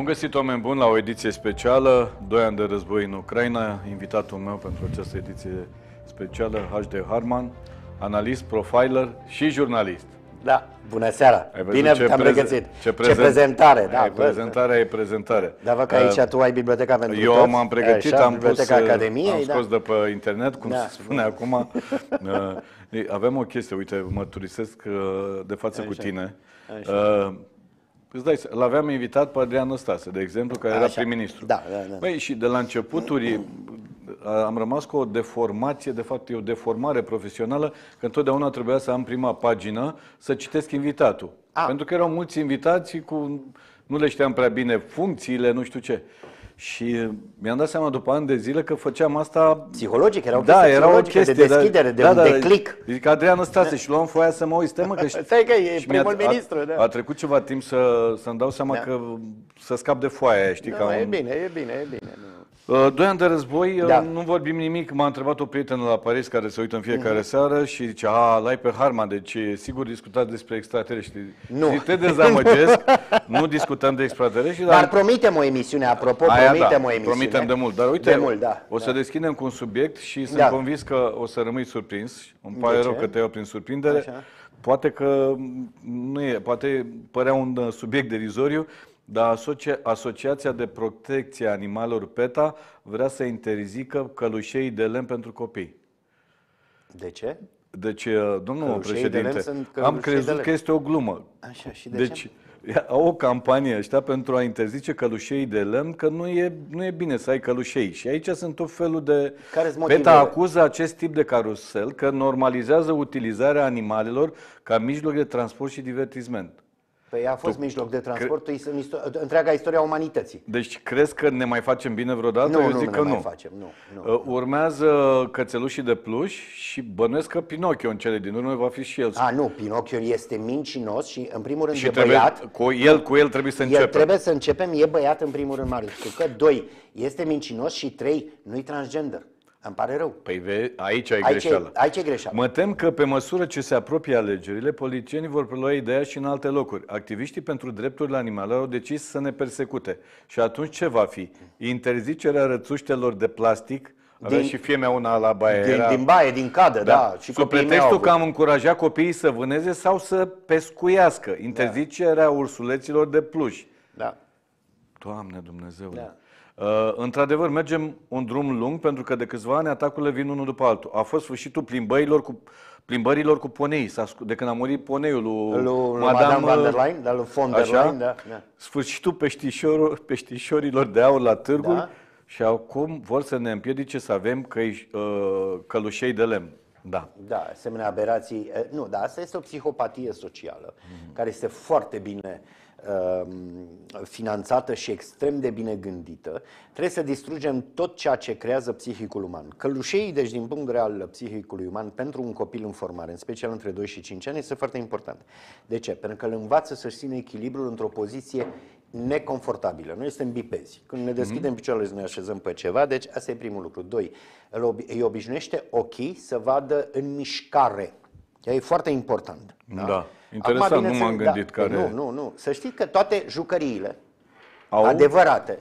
Bun găsit, oameni buni, la o ediție specială, 2 ani de război în Ucraina. Invitatul meu pentru această ediție specială, HD Harman, analist, profiler și jurnalist. Da, bună seara! Ai Bine te-am regăsit! Ce, prezent... ce prezentare! Da, ai prezentare, e prezentare. Da, vă că aici uh, tu ai biblioteca pentru Eu m-am pregătit, așa, am, pus, uh, Academiei, am da. scos da. de pe internet, cum da. se spune acum. Uh, avem o chestie, uite, mă turisesc uh, de față așa. cu tine. Așa. Uh, Păi îți dai, l-aveam invitat pe Adrian Năstase, de exemplu, care Așa. era prim-ministru. Da, da, da. Băi, și de la începuturi am rămas cu o deformație, de fapt e o deformare profesională, că întotdeauna trebuia să am prima pagină să citesc invitatul. A. Ah. Pentru că erau mulți invitați cu... Nu le știam prea bine funcțiile, nu știu ce. Și mi-am dat seama după ani de zile că făceam asta... Psihologic, era o da, era o chestie, de da. deschidere, da, de da, da, da. declic. Da, deci zic, Adrian stase și luam foaia să mă uit, stai mă, că, stai că e primul ministru. da. a trecut ceva timp să, să-mi dau seama da. că să scap de foaia, știi? Da, ca un... e bine, e bine, e bine. Uh, doi ani de război, uh, da. nu vorbim nimic. M-a întrebat o prietenă la Paris care se uită în fiecare mm-hmm. seară și zice, a, l-ai pe Harman, deci sigur discutat despre extraterestri. Nu. Zic, te dezamăgesc, nu discutăm de extraterestri. Dar, dar promitem o emisiune, apropo, Aia, da, promitem da, o emisiune. Promitem de mult, dar uite, de mult, da, o să da. deschidem cu un subiect și da. sunt da. convins că o să rămâi surprins. Îmi pare rău că te iau prin surprindere. Așa. Poate că nu e, poate părea un uh, subiect derizoriu, dar Asocia- Asociația de Protecție a Animalelor PETA vrea să interzică călușeii de lemn pentru copii. De ce? Deci, domnul călușeii președinte, am crezut că este o glumă. Așa, și de deci, ce? au o campanie ăștia pentru a interzice călușeii de lemn, că nu e, nu e bine să ai călușei. Și aici sunt tot felul de... Care PETA acuză acest tip de carusel că normalizează utilizarea animalelor ca mijloc de transport și divertisment. Păi a fost tu, mijloc de transport cre... în istor- întreaga istoria umanității. Deci crezi că ne mai facem bine vreodată? Nu, Eu nu, zic nu că ne nu. mai facem. Nu, nu, uh, nu. Urmează Cățelușii de pluș și bănuiesc că Pinocchio în cele din urmă va fi și el. A, nu, Pinocchio este mincinos și în primul rând și e trebuie, băiat. Cu el, cu el trebuie să el începem. Trebuie să începem, e băiat în primul rând, Marius. Că doi, este mincinos și trei, nu-i transgender. Îmi pare rău. Păi ve- aici ai aici greșeală. aici e greșeală. Mă tem că pe măsură ce se apropie alegerile, politicienii vor prelua ideea și în alte locuri. Activiștii pentru drepturile animale au decis să ne persecute. Și atunci ce va fi? Interzicerea rățuștelor de plastic avea din, și fiemea una la baie. Din, era... din baie, din cadă, da. da și Sub pretextul că am încurajat copiii să vâneze sau să pescuiască. Da. Interzicerea da. ursuleților de pluș. Da. Doamne Dumnezeu. Da. Uh, într-adevăr, mergem un drum lung pentru că de câțiva ani atacurile vin unul după altul. A fost sfârșitul plimbărilor cu, plimbărilor cu ponei, de când a murit poneiul lui, lui Madame, Madame uh, van der Leyen, da, lui von der Leyen, da, da. Sfârșitul peștișor, peștișorilor de aur la târgul da. și acum vor să ne împiedice să avem căi, uh, călușei de lemn. Da. Da, asemenea aberații. Nu, dar asta este o psihopatie socială mm-hmm. care este foarte bine uh, Um, finanțată și extrem de bine gândită, trebuie să distrugem tot ceea ce creează psihicul uman. Călușeii, deci din punct de vedere al psihicului uman, pentru un copil în formare, în special între 2 și 5 ani, este foarte important. De ce? Pentru că îl învață să-și țină echilibrul într-o poziție neconfortabilă. Noi suntem bipezi. Când ne deschidem mm-hmm. picioarele, ne așezăm pe ceva, deci asta e primul lucru. Doi, îi obișnuiește ochii să vadă în mișcare ea e foarte important. Da. da. Interesant, Acum, nu m-am gândit da, care... Nu, nu, nu. Să știți că toate jucăriile Au? adevărate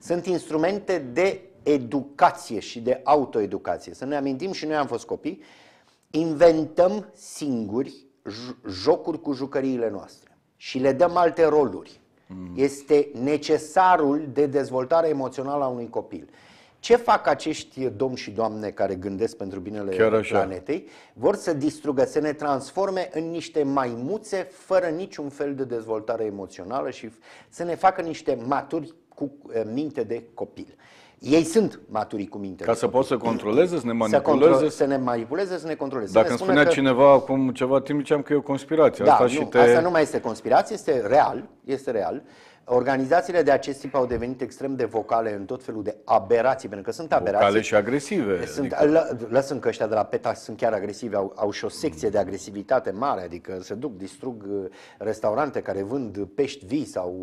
sunt instrumente de educație și de autoeducație. Să ne amintim și noi am fost copii, inventăm singuri jocuri cu jucăriile noastre și le dăm alte roluri. Mm. Este necesarul de dezvoltare emoțională a unui copil. Ce fac acești domni și doamne care gândesc pentru binele planetei? Vor să distrugă, să ne transforme în niște maimuțe fără niciun fel de dezvoltare emoțională și să ne facă niște maturi cu eh, minte de copil. Ei sunt maturi cu minte. Ca să poată să controleze, să ne manipuleze. Să, să ne manipuleze, să ne controleze. Dacă îmi spunea că... cineva acum ceva timp, ziceam că e o conspirație. Da, asta, nu, și te... asta nu mai este conspirație, este real, este real. Organizațiile de acest tip au devenit extrem de vocale în tot felul de aberații, pentru că sunt aberații. Vocale și agresive. Sunt, adică... Lăsând că ăștia de la PETA sunt chiar agresivi, au, au și o secție de agresivitate mare, adică se duc, distrug uh, restaurante care vând pești vii sau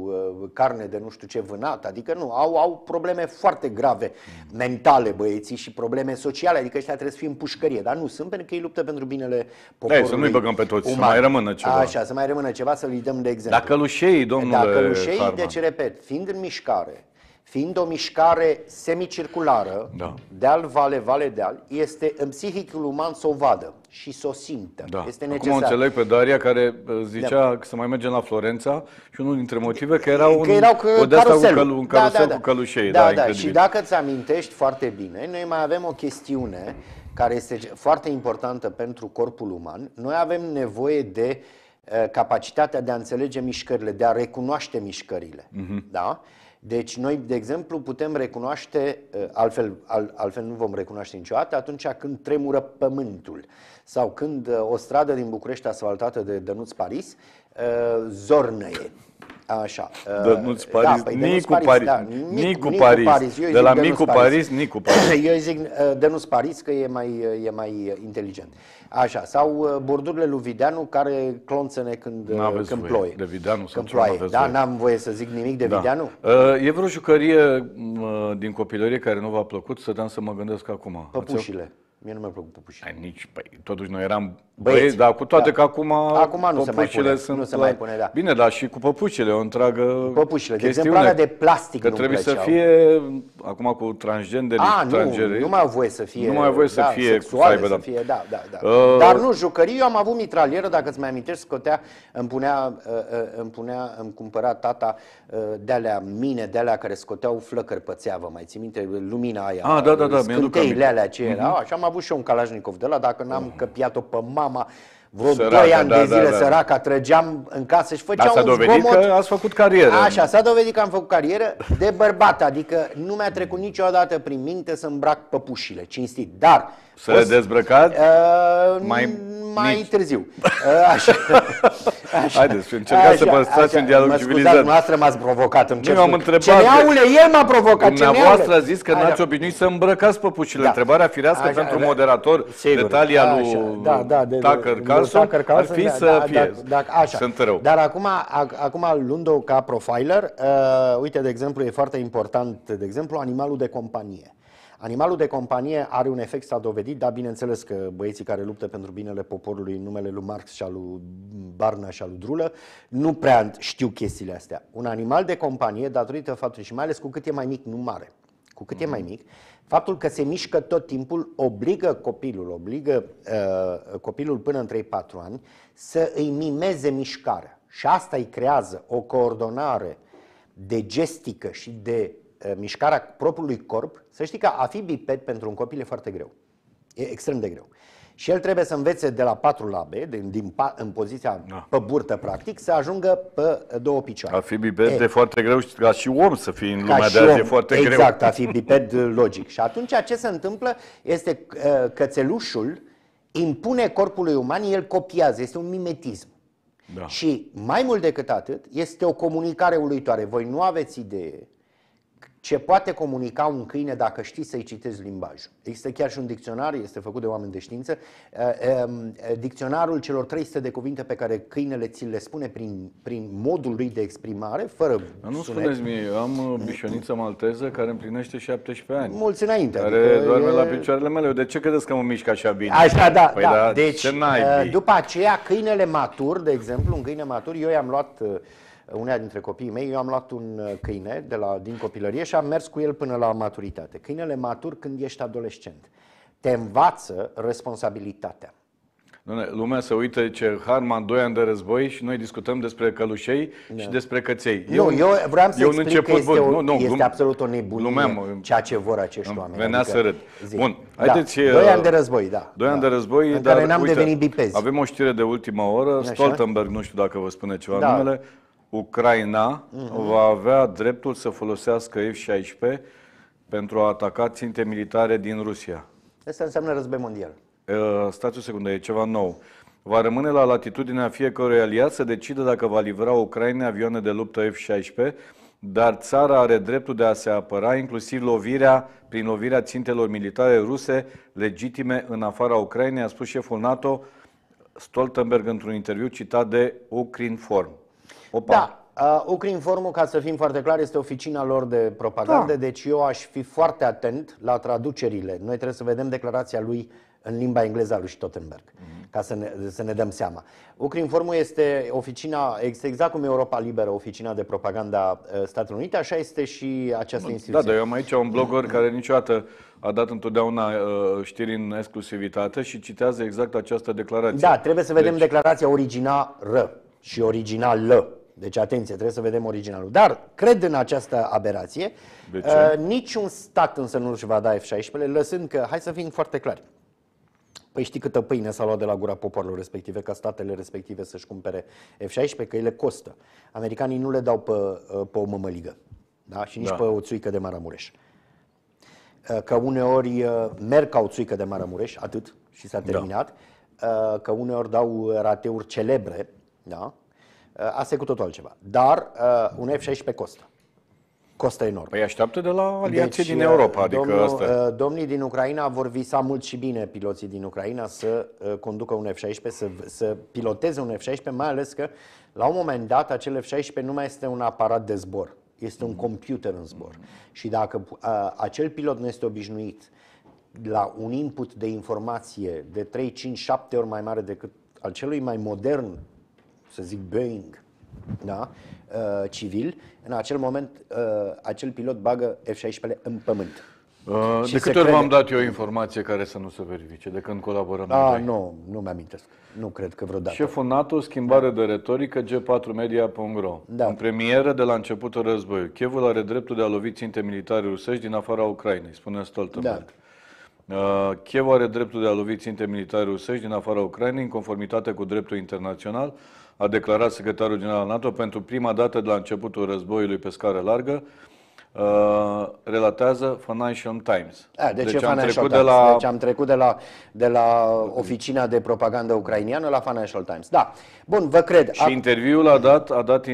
uh, carne de nu știu ce vânat, adică nu, au, au probleme foarte grave mm. mentale băieții și probleme sociale, adică ăștia trebuie să fie în pușcărie, dar nu sunt pentru că ei luptă pentru binele poporului. Da, Hai, să nu-i băgăm pe toți, uman. să mai rămână ceva. Așa, să mai rămână ceva, să-i dăm de exemplu. Dacă lușei, domnule, Dacă lușei, Sărman. Deci, repet, fiind în mișcare, fiind o mișcare semicirculară, da. deal, vale, vale, deal, este în psihicul uman să o vadă și să o simtă. Da. Este necesar. Acum înțeleg pe Daria care uh, zicea da. că să mai mergem la Florența și unul dintre motive că era un, că erau că, o de cu, călu, un da, carusel da, da, da. cu călușei. Da, da, da. Și dacă îți amintești foarte bine, noi mai avem o chestiune care este foarte importantă pentru corpul uman. Noi avem nevoie de uh, Eh, capacitatea de a înțelege mișcările, de a recunoaște mișcările. Uh-huh. Da? Deci noi, de exemplu, putem recunoaște, eh, altfel, al, altfel nu vom recunoaște niciodată, atunci când tremură pământul sau când eh, o stradă din București asfaltată de Dănuț Paris zornăie. Așa. Uh, Dănuț da, Paris, da, păi Nicu Paris, Paris, da, nici cu Paris, Paris. de la cu Paris, Paris, cu Paris. Eu zic uh, nu Paris că e mai, e mai uh, inteligent. Așa, sau bordurile lui Videanu care clonțăne când, când voie. ploie. De Videanu când ploaie. Da, n-am voie să zic nimic de da. Videanu. E vreo jucărie din copilărie care nu v-a plăcut? Să dăm să mă gândesc acum. Păpușile. Ați Mie nu mi-a plăcut păpușile. Ai, nici, păi, totuși noi eram băieți, băieți dar cu toate da. că acum acum nu se mai pune, sunt nu se mai pune, da. Bine, dar și cu păpușile o întreagă Păpușile, de exemplu, alea de plastic Că nu trebuie plăceau. să fie, acum cu transgenderi, A, nu, nu mai au voie să fie, nu mai au voie să da, fie sexuale, faibă, să da. fie, da, da, da. Uh, dar nu, jucării, eu am avut mitralieră, dacă îți mai amintești, scotea, îmi punea, uh, uh, îmi punea, îmi cumpăra tata uh, de-alea mine, de-alea care scoteau flăcări pe țeavă, mai ții minte, lumina aia, ah, da, da, da, da, scânteile alea ce erau, mhm. așa am avut și eu un Kalashnikov de la, dacă n-am mm. căpiat-o pe mama vreo Săracă, 2 ani da, de da, zile da, da. săraca, trăgeam în casă și făceam Dar s-a dovedit că ați făcut carieră. Așa, s-a dovedit că am făcut carieră de bărbat, adică nu mi-a trecut niciodată prin minte să îmbrac păpușile, cinstit. Dar să le dezbrăcați? Uh, mai mai nici. târziu. Uh, așa. așa. Haideți, încercați așa, să păstrați un dialog mă civilizat. dumneavoastră m-ați provocat, îmi cer Nu, am întrebat. Ce neaule, el m-a provocat, Dumneavoastră a zis că n-ați da. obișnuit să îmbrăcați păpușile. Da. Întrebarea firească așa, pentru da. moderator, Sigur. detalia așa. lui da, da, de, Tucker Carlson, ar fi da, să da, da fie. Da, da, așa. Sunt rău. Dar acum, acum luând-o ca profiler, uh, uite, de exemplu, e foarte important, de exemplu, animalul de companie. Animalul de companie are un efect, s-a dovedit, dar bineînțeles că băieții care luptă pentru binele poporului, în numele lui Marx și al lui Barna și al lui Drulă, nu prea știu chestiile astea. Un animal de companie, datorită faptului și mai ales cu cât e mai mic, nu mare, cu cât mm-hmm. e mai mm. mic, faptul că se mișcă tot timpul obligă copilul, obligă uh, copilul până în 3-4 ani să îi mimeze mișcarea. Și asta îi creează o coordonare de gestică și de mișcarea propriului corp, să știi că a fi biped pentru un copil e foarte greu. E extrem de greu. Și el trebuie să învețe de la patru labe, din, din, în poziția da. pe burtă, practic, să ajungă pe două picioare. A fi biped e, e foarte greu și ca și om să fie în lumea de azi om. e foarte exact, greu. Exact, a fi biped logic. Și atunci ce se întâmplă este că cățelușul impune corpului uman, el copiază, este un mimetism. Da. Și mai mult decât atât, este o comunicare uluitoare. Voi nu aveți idee ce poate comunica un câine dacă știi să-i citezi limbajul. Există chiar și un dicționar, este făcut de oameni de știință, uh, um, uh, dicționarul celor 300 de cuvinte pe care câinele ți le spune prin, prin modul lui de exprimare, fără Nu sunet. spuneți mie, eu am uh, bișoniță malteză care împlinește 17 ani. Mulți înainte. Care adică doarme e... la picioarele mele. de ce credeți că mă mișc așa bine? Așa, da. Păi da. da. Deci, după aceea, câinele matur, de exemplu, un câine matur, eu i-am luat unea dintre copiii mei, eu am luat un uh, câine de la, din copilărie și am mers cu el până la maturitate. Câinele matur când ești adolescent. Te învață responsabilitatea. Doamne, lumea se uită ce Harman, doi ani de război și noi discutăm despre călușei da. și despre căței. Nu, eu, eu vreau să eu explic început, că este, o, nu, nu, este absolut o nebunie lumea, ceea ce vor acești oameni. Venea adică, să râd. Zi. Bun, da. haideți... Da. Doi ani de război, da. Doi da. ani de război, în dar care n-am uite, devenit bipezi. Avem o știre de ultima oră, Așa? Stoltenberg, nu știu dacă vă spune ceva da. numele, Ucraina uh-huh. va avea dreptul să folosească F-16 pentru a ataca ținte militare din Rusia. Asta înseamnă război mondial. Uh, stați o secundă, e ceva nou. Va rămâne la latitudinea fiecărui aliat să decide dacă va livra Ucraina avioane de luptă F-16, dar țara are dreptul de a se apăra, inclusiv lovirea, prin lovirea țintelor militare ruse legitime în afara Ucrainei, a spus șeful NATO Stoltenberg într-un interviu citat de Ukrinform. Opa. Da. Uh, Ucrinformul, ca să fim foarte clar, este oficina lor de propagandă, da. deci eu aș fi foarte atent la traducerile. Noi trebuie să vedem declarația lui în limba engleză a lui Stottenberg, mm-hmm. ca să ne, să ne dăm seama. Ucrinformul este oficina, exact cum Europa Liberă, oficina de propaganda Statelor Unite, așa este și această instituție. Da, dar eu am aici un blogger care niciodată a dat întotdeauna știri în exclusivitate și citează exact această declarație. Da, trebuie să vedem deci... declarația originală și originală. Deci, atenție, trebuie să vedem originalul. Dar cred în această aberație. De uh, ce? Uh, niciun stat însă nu își va da F-16, lăsând că, hai să fim foarte clari, Păi știi câtă pâine s-a luat de la gura popoarelor respective ca statele respective să-și cumpere F-16, că ele costă. Americanii nu le dau pe, uh, pe o mămăligă da? și nici da. pe o țuică de Maramureș. Uh, că uneori merg ca o țuică de Maramureș, atât, și s-a da. terminat. Da. Că uneori dau rateuri celebre, da? Eh, asta e cu totul altceva. Dar eh, un F-16 costă. Costă enorm. Păi așteaptă de la deci, aliații deci, din eh, Europa. Adică domnul, asta... Domnii din Ucraina vor visa mult și bine piloții din Ucraina să conducă un F-16, să, să piloteze un F-16, mai ales că la un moment dat acel F-16 nu mai este un aparat de zbor este un computer în zbor. Și dacă uh, acel pilot nu este obișnuit la un input de informație de 3, 5, 7 ori mai mare decât al celui mai modern să zic Boeing, da? Uh, civil, în acel moment uh, acel pilot bagă F-16-le în pământ. Uh, de câte ori v-am dat eu informație care să nu se verifice, de când colaborăm da, noi? Nu, nu mi-amintesc. Nu cred că vreodată. Șeful NATO, schimbare da. de retorică, G4media.ro. Da. În premieră de la începutul războiului. Chevul are dreptul de a lovi ținte militare rusești din afara Ucrainei, spune Stoltenberg. Da. Uh, are dreptul de a lovi ținte militare rusești din afara Ucrainei în conformitate cu dreptul internațional, a declarat secretarul general NATO pentru prima dată de la începutul războiului pe scară largă, Uh, relatează Financial Times. A, de deci, ce am Financial trecut Times? De la... deci am trecut de la, de la oficina de propagandă ucrainiană la Financial Times. Da. Bun, vă cred. Și a... interviul a dat, a dat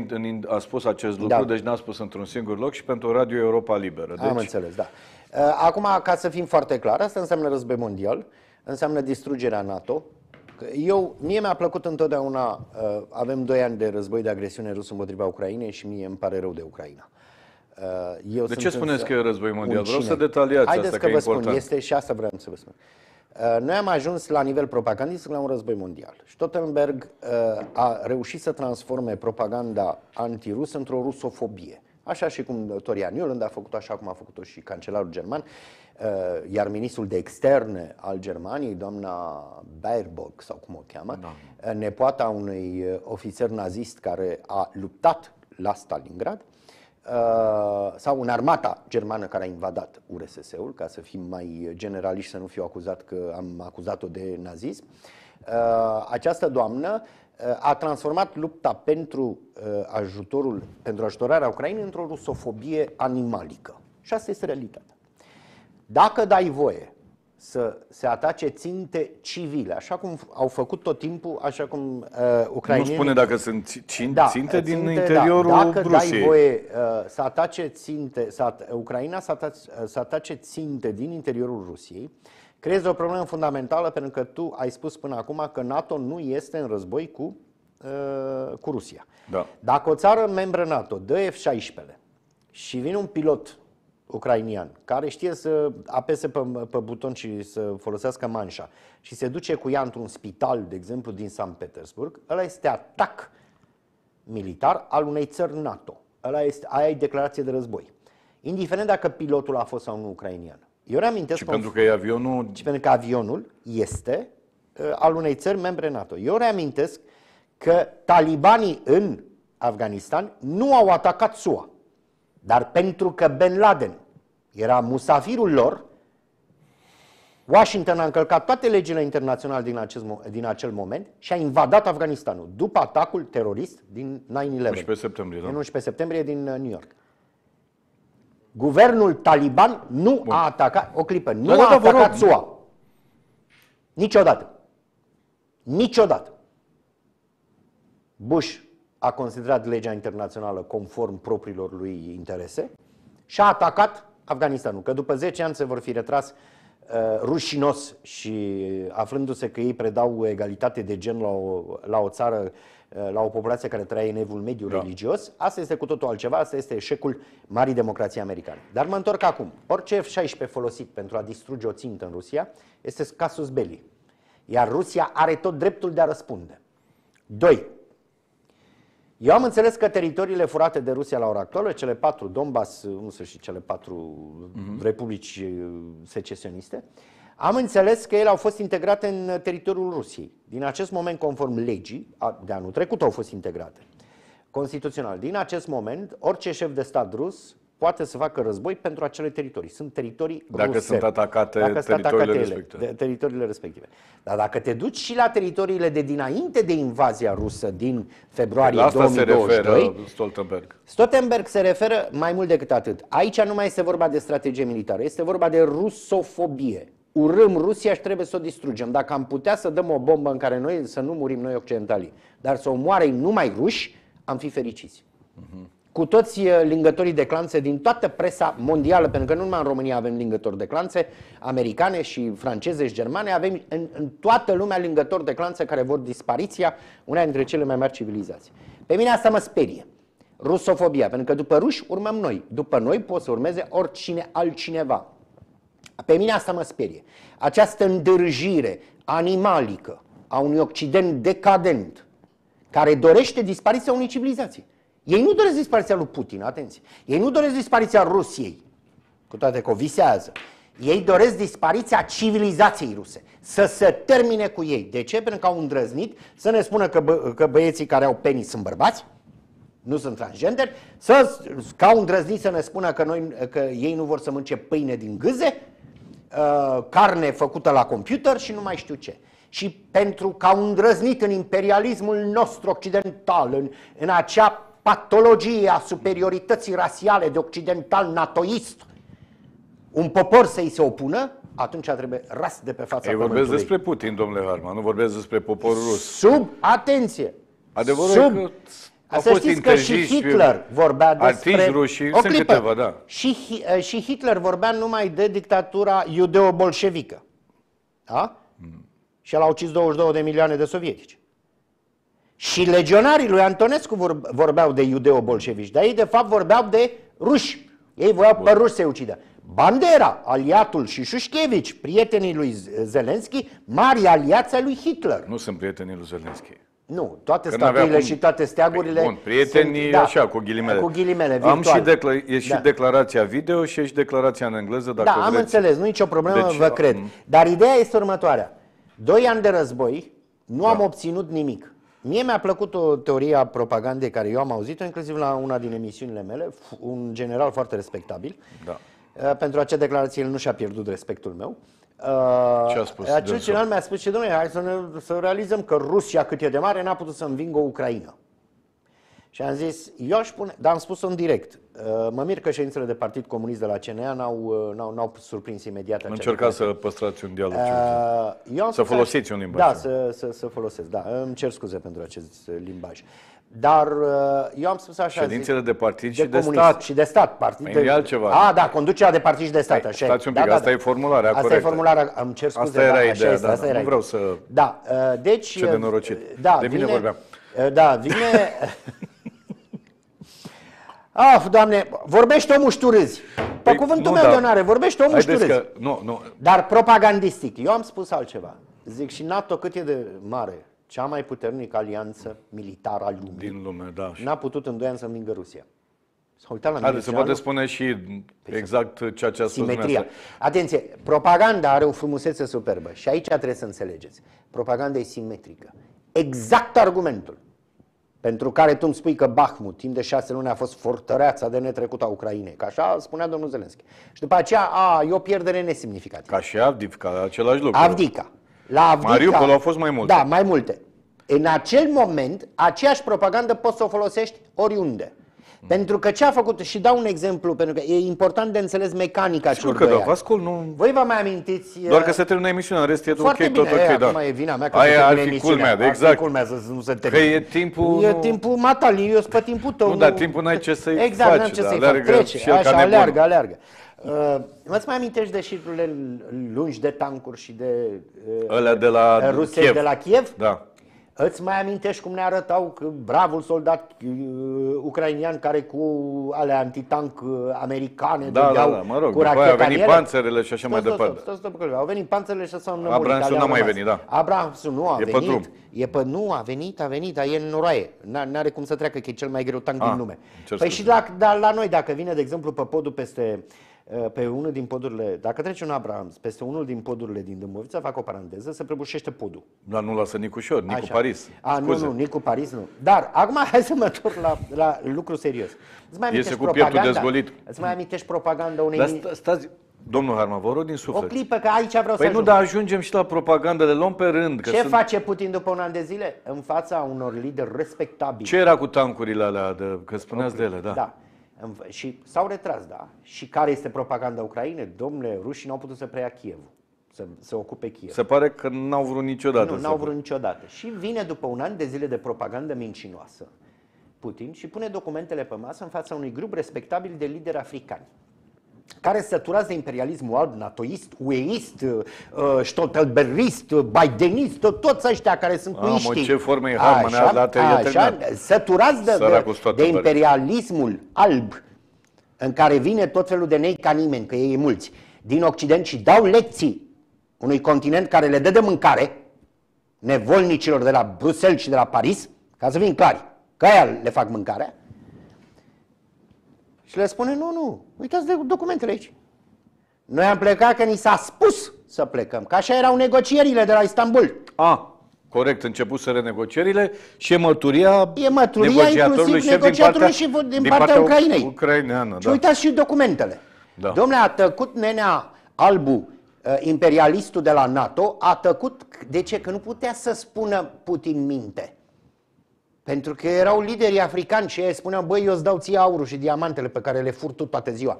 a spus acest lucru, da. deci n-a spus într-un singur loc și pentru Radio Europa Liberă. Deci... Am înțeles, da. Uh, acum, ca să fim foarte clar, asta înseamnă război mondial, înseamnă distrugerea NATO, eu, mie mi-a plăcut întotdeauna, uh, avem doi ani de război de agresiune rusă împotriva Ucrainei și mie îmi pare rău de Ucraina. Uh, eu de ce spuneți că e război mondial? Vreau să detaliați Haideți asta, că, că vă e important. spun, este și asta vreau să vă spun. Uh, noi am ajuns la nivel propagandist la un război mondial. Stoltenberg uh, a reușit să transforme propaganda antirusă într-o rusofobie. Așa și cum Torian Iulând a făcut așa cum a făcut-o și cancelarul german. Eh, iar ministrul de externe al Germaniei, doamna Baerbock, sau cum o cheamă, da. Eh, nepoata unui eh, ofițer nazist care a luptat la Stalingrad, sau în armata germană care a invadat URSS-ul, ca să fim mai generaliști, să nu fiu acuzat că am acuzat-o de nazism, această doamnă a transformat lupta pentru ajutorul, pentru ajutorarea Ucrainei într-o rusofobie animalică. Și asta este realitatea. Dacă dai voie să se atace ținte civile, așa cum au făcut tot timpul, așa cum uh, ucrainienii... Nu spune dacă sunt țin, da, ținte din ținte, da. interiorul da. Dacă Rusiei. dai voie uh, să atace ținte, să at- Ucraina să atace, să atace ținte din interiorul Rusiei, creezi o problemă fundamentală pentru că tu ai spus până acum că NATO nu este în război cu, uh, cu Rusia. Da. Dacă o țară membră NATO dă F-16 și vine un pilot ucrainian, care știe să apese pe, pe buton și să folosească manșa și se duce cu ea într-un spital, de exemplu, din San Petersburg, ăla este atac militar al unei țări NATO. Ăla este, aia e declarație de război. Indiferent dacă pilotul a fost sau nu ucrainian. Eu reamintesc... Și pentru că e avionul... Și pentru că avionul este uh, al unei țări membre NATO. Eu reamintesc că talibanii în Afganistan nu au atacat SUA. Dar pentru că Ben Laden era musafirul lor, Washington a încălcat toate legile internaționale din, acest, din acel moment și a invadat Afganistanul după atacul terorist din 9-11. 11 septembrie, da. 11 septembrie din uh, New York. Guvernul taliban nu Bun. a atacat, o clipă, nu da, a da, atacat SUA. Niciodată. Niciodată. Bush a considerat legea internațională conform propriilor lui interese și a atacat Afganistanul, că după 10 ani se vor fi retras uh, rușinos și uh, aflându-se că ei predau egalitate de gen la o, la o țară, uh, la o populație care trăie în evul mediu da. religios, asta este cu totul altceva, asta este eșecul marii democrații americane. Dar mă întorc acum. Orice F-16 folosit pentru a distruge o țintă în Rusia este casus belli. Iar Rusia are tot dreptul de a răspunde. 2. Eu am înțeles că teritoriile furate de Rusia la ora actuală, cele patru, Donbass, nu știu, și cele patru uh-huh. republici eh, secesioniste, am înțeles că ele au fost integrate în eh, teritoriul Rusiei. Din acest moment, conform legii, de anul trecut au fost integrate constituțional. Din acest moment, orice șef de stat rus poate să facă război pentru acele teritorii. Sunt teritorii Dacă ruse, sunt atacate dacă sunt atacate respective. Ele, teritoriile respective. Dar dacă te duci și la teritoriile de dinainte de invazia rusă din februarie de asta 2022... se referă Stoltenberg. Stoltenberg se referă mai mult decât atât. Aici nu mai este vorba de strategie militară, este vorba de rusofobie. Urâm Rusia și trebuie să o distrugem. Dacă am putea să dăm o bombă în care noi să nu murim noi occidentalii, dar să o numai ruși, am fi fericiți. Uh-huh cu toți lingătorii de clanțe din toată presa mondială, pentru că nu numai în România avem lingători de clanțe, americane și franceze și germane, avem în, în toată lumea lingători de clanțe care vor dispariția una dintre cele mai mari civilizații. Pe mine asta mă sperie. Rusofobia, pentru că după ruși urmăm noi. După noi pot să urmeze oricine altcineva. Pe mine asta mă sperie. Această îndârjire animalică a unui Occident decadent, care dorește dispariția unei civilizații. Ei nu doresc dispariția lui Putin, atenție. Ei nu doresc dispariția Rusiei, cu toate că o visează. Ei doresc dispariția civilizației ruse, să se termine cu ei. De ce? Pentru că au îndrăznit să ne spună că, bă- că băieții care au penis sunt bărbați, nu sunt transgender, să, că au îndrăznit să ne spună că, noi, că ei nu vor să mânce pâine din gâze, uh, carne făcută la computer și nu mai știu ce. Și pentru că au îndrăznit în imperialismul nostru occidental, în, în acea patologie a superiorității rasiale de occidental natoist, un popor să-i se opună, atunci trebuie ras de pe fața Ei, vorbesc despre Putin, domnule Harman, nu vorbesc despre poporul rus. Sub, atenție! Adevărul sub, că a să știți că și Hitler vorbea despre... rușii, o clipă, sunt câteva, da. Și, și Hitler vorbea numai de dictatura iudeo-bolșevică. Da? Mm. Și el a ucis 22 de milioane de sovietici. Și legionarii lui Antonescu vorbeau de iudeo-bolșevici, dar ei de fapt vorbeau de ruși. Ei voiau pe ruși să-i ucidă. Bandera, aliatul și Șușchevici, prietenii lui Zelenski, mari aliați ai lui Hitler. Nu sunt prietenii lui Zelenski. Nu, toate statuile și toate steagurile. Bun, prietenii sunt, da, așa, cu ghilimele. Cu ghilimele, virtual. Am și, decla- e și da. declarația video și e și declarația în engleză, dacă Da, vreți. am înțeles, nu nicio problemă, deci, vă cred. Mm. Dar ideea este următoarea. Doi ani de război, nu da. am obținut nimic. Mie mi-a plăcut o teorie a propagandei care eu am auzit-o, inclusiv la una din emisiunile mele, un general foarte respectabil. Da. Uh, pentru acea declarație el nu și-a pierdut respectul meu. Uh, Ce a spus? Acel general mi-a spus și, domnule, hai să, ne, să realizăm că Rusia cât e de mare n-a putut să învingă Ucraina. Și am zis, eu aș pune, dar am spus-o în direct. Uh, mă mir că ședințele de Partid Comunist de la CNA n-au, uh, n-au, n-au surprins imediat Am încercat să păstrați un dialog. Uh, eu am să folosiți un limbaj. Da, să, să, să folosesc. Da, îmi cer scuze pentru acest uh, limbaj. Dar eu am spus așa Ședințele de partid de și de stat. Și de stat. Partid păi de... E altceva. A, da, conducerea de partid și de stat. Păi, așa stați un da, pic, da, asta da, e formularea Asta corectă. e formularea, îmi cer scuze. Asta era da, ideea, așa da, asta da, era nu vreau să... Da, deci... Ce de norocit. Da, de mine vine, vorbeam. Da, vine... Ah, doamne, vorbește omul râzi. Pe păi, cuvântul nu, meu, da. Leonare, vorbește omul Haideți Că, nu, nu. Dar propagandistic. Eu am spus altceva. Zic, și NATO cât e de mare, cea mai puternică alianță militară a lumii. Din lume, da. N-a putut în doi ani să învingă Rusia. S-a uitat la Haideți să poate spune și păi exact ceea ce a spus Simetria. Atenție, propaganda are o frumusețe superbă și aici trebuie să înțelegeți. Propaganda e simetrică. Exact argumentul pentru care tu îmi spui că Bahmut timp de șase luni a fost fortăreața de netrecut a Ucrainei, Că așa spunea domnul Zelenski. Și după aceea, a, e o pierdere nesemnificativă. Ca și Avdiivka, același lucru. Avdica. La Avdica, Mariupol au fost mai multe. Da, mai multe. În acel moment, aceeași propagandă poți să o folosești oriunde. Mm. Pentru că ce a făcut, și dau un exemplu, pentru că e important de înțeles mecanica Sigur că da, vă nu... Voi vă mai amintiți... Doar că uh, se termină emisiunea, în rest e Foarte ok, bine, tot ok, da. Acum e vina mea că Aia ar fi culmea, de, exact. Ar fi exact. culmea să nu se termine. Că e timpul... E timpul matalii, eu sunt pe timpul tău. Nu, nu... dar timpul n-ai ce să-i exact, faci. n-ai ce da, să-i faci, trece, așa, aleargă, aleargă. Uh, mă-ți mai amintești de șirurile lungi de tancuri și de... Uh, Alea de la Rusie Kiev. de la Kiev? Da. Îți mai amintești cum ne arătau bravul soldat uh, ucrainian care cu ale antitank uh, americane da, da, da, mă rog, cu după au venit panțerele și așa stop, mai departe. Stop, stop, stop, au venit panțerele și așa nu Abrahamsul nu a mai venit, da. Abrahamsul nu a e venit. Pe drum. E pe nu, a venit, a venit, dar e în noroaie. N-are cum să treacă, că e cel mai greu tank din ah, lume. Păi și la, la noi, dacă vine, de exemplu, pe podul peste Eh, pe unul din podurile, dacă trece un Abrahams peste unul din podurile din Dâmbovița, fac o paranteză, se prăbușește podul. Dar nu lasă Nicușor, Nicu Așa. Paris. A, Scuze. nu, nu, Nicu Paris nu. Dar acum hai să mă întorc la, la lucru serios. Îți mai Iese cu pieptul dezgolit. Îți mai amintești propaganda unei... Dar sta, stați, Domnul Harma, vă rog din suflet. O clipă, că aici vreau păi să nu, ajung. dar ajungem și la propaganda le luăm pe rând. Că Ce sunt... face Putin după un an de zile? În fața unor lideri respectabili. Ce era cu tancurile alea, de, că spuneați de ele, da. da și s-au retras, da. Și care este propaganda Ucrainei? Domnule, rușii n-au putut să preia Kievul, să, să ocupe Kiev. Se pare că n-au vrut niciodată. Nu, n-au vrut niciodată. Și vine după un an de zile de propagandă mincinoasă Putin și pune documentele pe masă în fața unui grup respectabil de lideri africani care săturați de imperialismul alb, natoist, ueist, stoltenbergist, uh, uh, uh, bidenist, toți ăștia care sunt cu iștii. ce forme așa, la așa, săturați de, de, de imperialismul alb, în care vine tot felul de nei ca nimeni, că ei e mulți, din Occident și dau lecții unui continent care le dă de mâncare nevolnicilor de la Bruxelles și de la Paris, ca să vin clari, că aia le fac mâncarea, și le spune, nu, nu, uitați de documentele aici. Noi am plecat că ni s-a spus să plecăm, că așa erau negocierile de la Istanbul. A, corect, să negocierile și e mărturia, e mărturia inclusiv șef din partea, și din, din partea, Ucrainei. Ucraineană, da. uitați și documentele. Da. Domnule, a tăcut nenea albu ă, imperialistul de la NATO, a tăcut, de ce? Că nu putea să spună Putin minte. Pentru că erau liderii africani și spuneau, băi, eu îți dau ție aurul și diamantele pe care le fur tu toată ziua.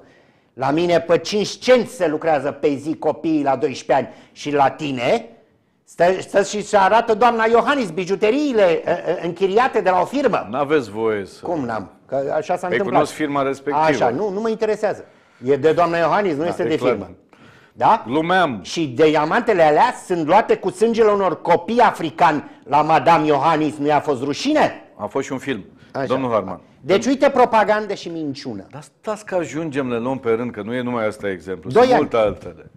La mine pe 5 cenți se lucrează pe zi copiii la 12 ani și la tine stă, stă și se arată doamna Iohannis bijuteriile ă, ă, închiriate de la o firmă. N-aveți voie să... Cum n-am? Că așa s-a păi întâmplat. cunosc firma respectivă. Așa, nu, nu mă interesează. E de doamna Iohannis, nu da, este de clar. firmă. Da? Glumeam. Și diamantele alea sunt luate cu sângele unor copii africani. La Madame Iohannis nu i-a fost rușine? A fost și un film, Așa. domnul Harman. Deci uite propagandă și minciună. Dar stați că ajungem, le luăm pe rând, că nu e numai asta exemplu. Doi sunt ani. multe altele.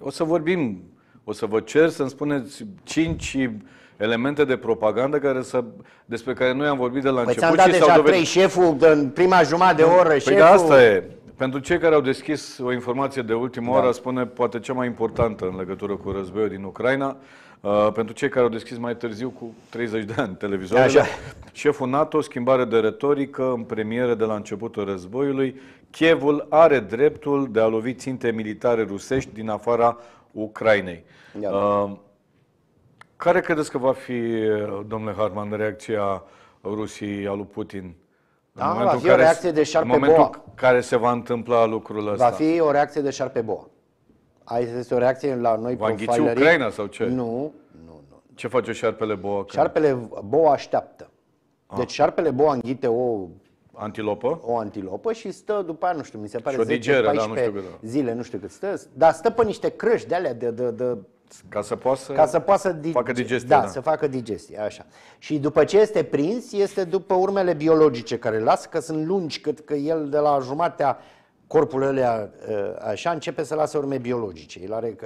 O să vorbim, o să vă cer să-mi spuneți cinci elemente de propagandă care să, despre care noi am vorbit de la păi început. Păi ți-am dat deja doved... trei, șeful, în prima jumătate de oră, păi da, șeful... Păi de asta e. Pentru cei care au deschis o informație de ultimă da. oră, spune poate cea mai importantă în legătură cu războiul din Ucraina, Uh, pentru cei care au deschis mai târziu cu 30 de ani televizorul, Așa. șeful NATO, schimbare de retorică în premieră de la începutul războiului, Chievul are dreptul de a lovi ținte militare rusești din afara Ucrainei. uh, care credeți că va fi, domnule Harman, reacția Rusiei a lui Putin da, va fi o reacție de șarpe în boa. care se va întâmpla lucrul ăsta. Va fi o reacție de șarpe boa. Aici este o reacție la noi Va înghiți Ucraina sau ce? Nu, nu, nu. Ce face șarpele boa? Șarpele boa așteaptă. Ah. Deci șarpele boa înghite o Antilopă? O antilopă și stă după aia, nu știu, mi se pare și 10, 14 da, zile, nu știu cât stă, dar stă pe niște crăși de alea de, de, de ca să poată să, ca să, poată să dig- facă digestie. Da, da, să facă digestie, așa. Și după ce este prins, este după urmele biologice care lasă, că sunt lungi, cât că el de la jumatea corpul ălea, ă, așa începe să lase urme biologice. El, are,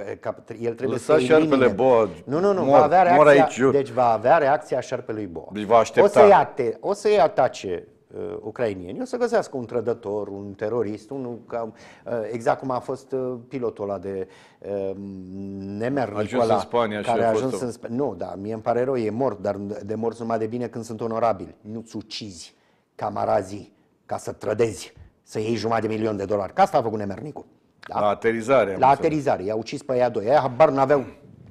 el trebuie Lăsa să șarpele boa. Nu, nu, nu, mor, va avea reacția, mor aici. deci va avea reacția șarpelui boa. Deci va aștepta. O să-i, o să-i atace uh, ucrainieni. O să găsească un trădător, un terorist, un ca, uh, exact cum a fost uh, pilotul ăla de uh, nemernicul ajuns ăla, în Spania care și a ajuns în Sp- Nu, da, mie îmi pare rău, e mort, dar de morți numai de bine când sunt onorabili. Nu-ți ucizi camarazii ca să trădezi, să iei jumătate de milion de dolari. Ca asta a făcut nemernicul. Da? La aterizare. La aterizare. I-a ucis pe ea doi. Aia habar n-aveau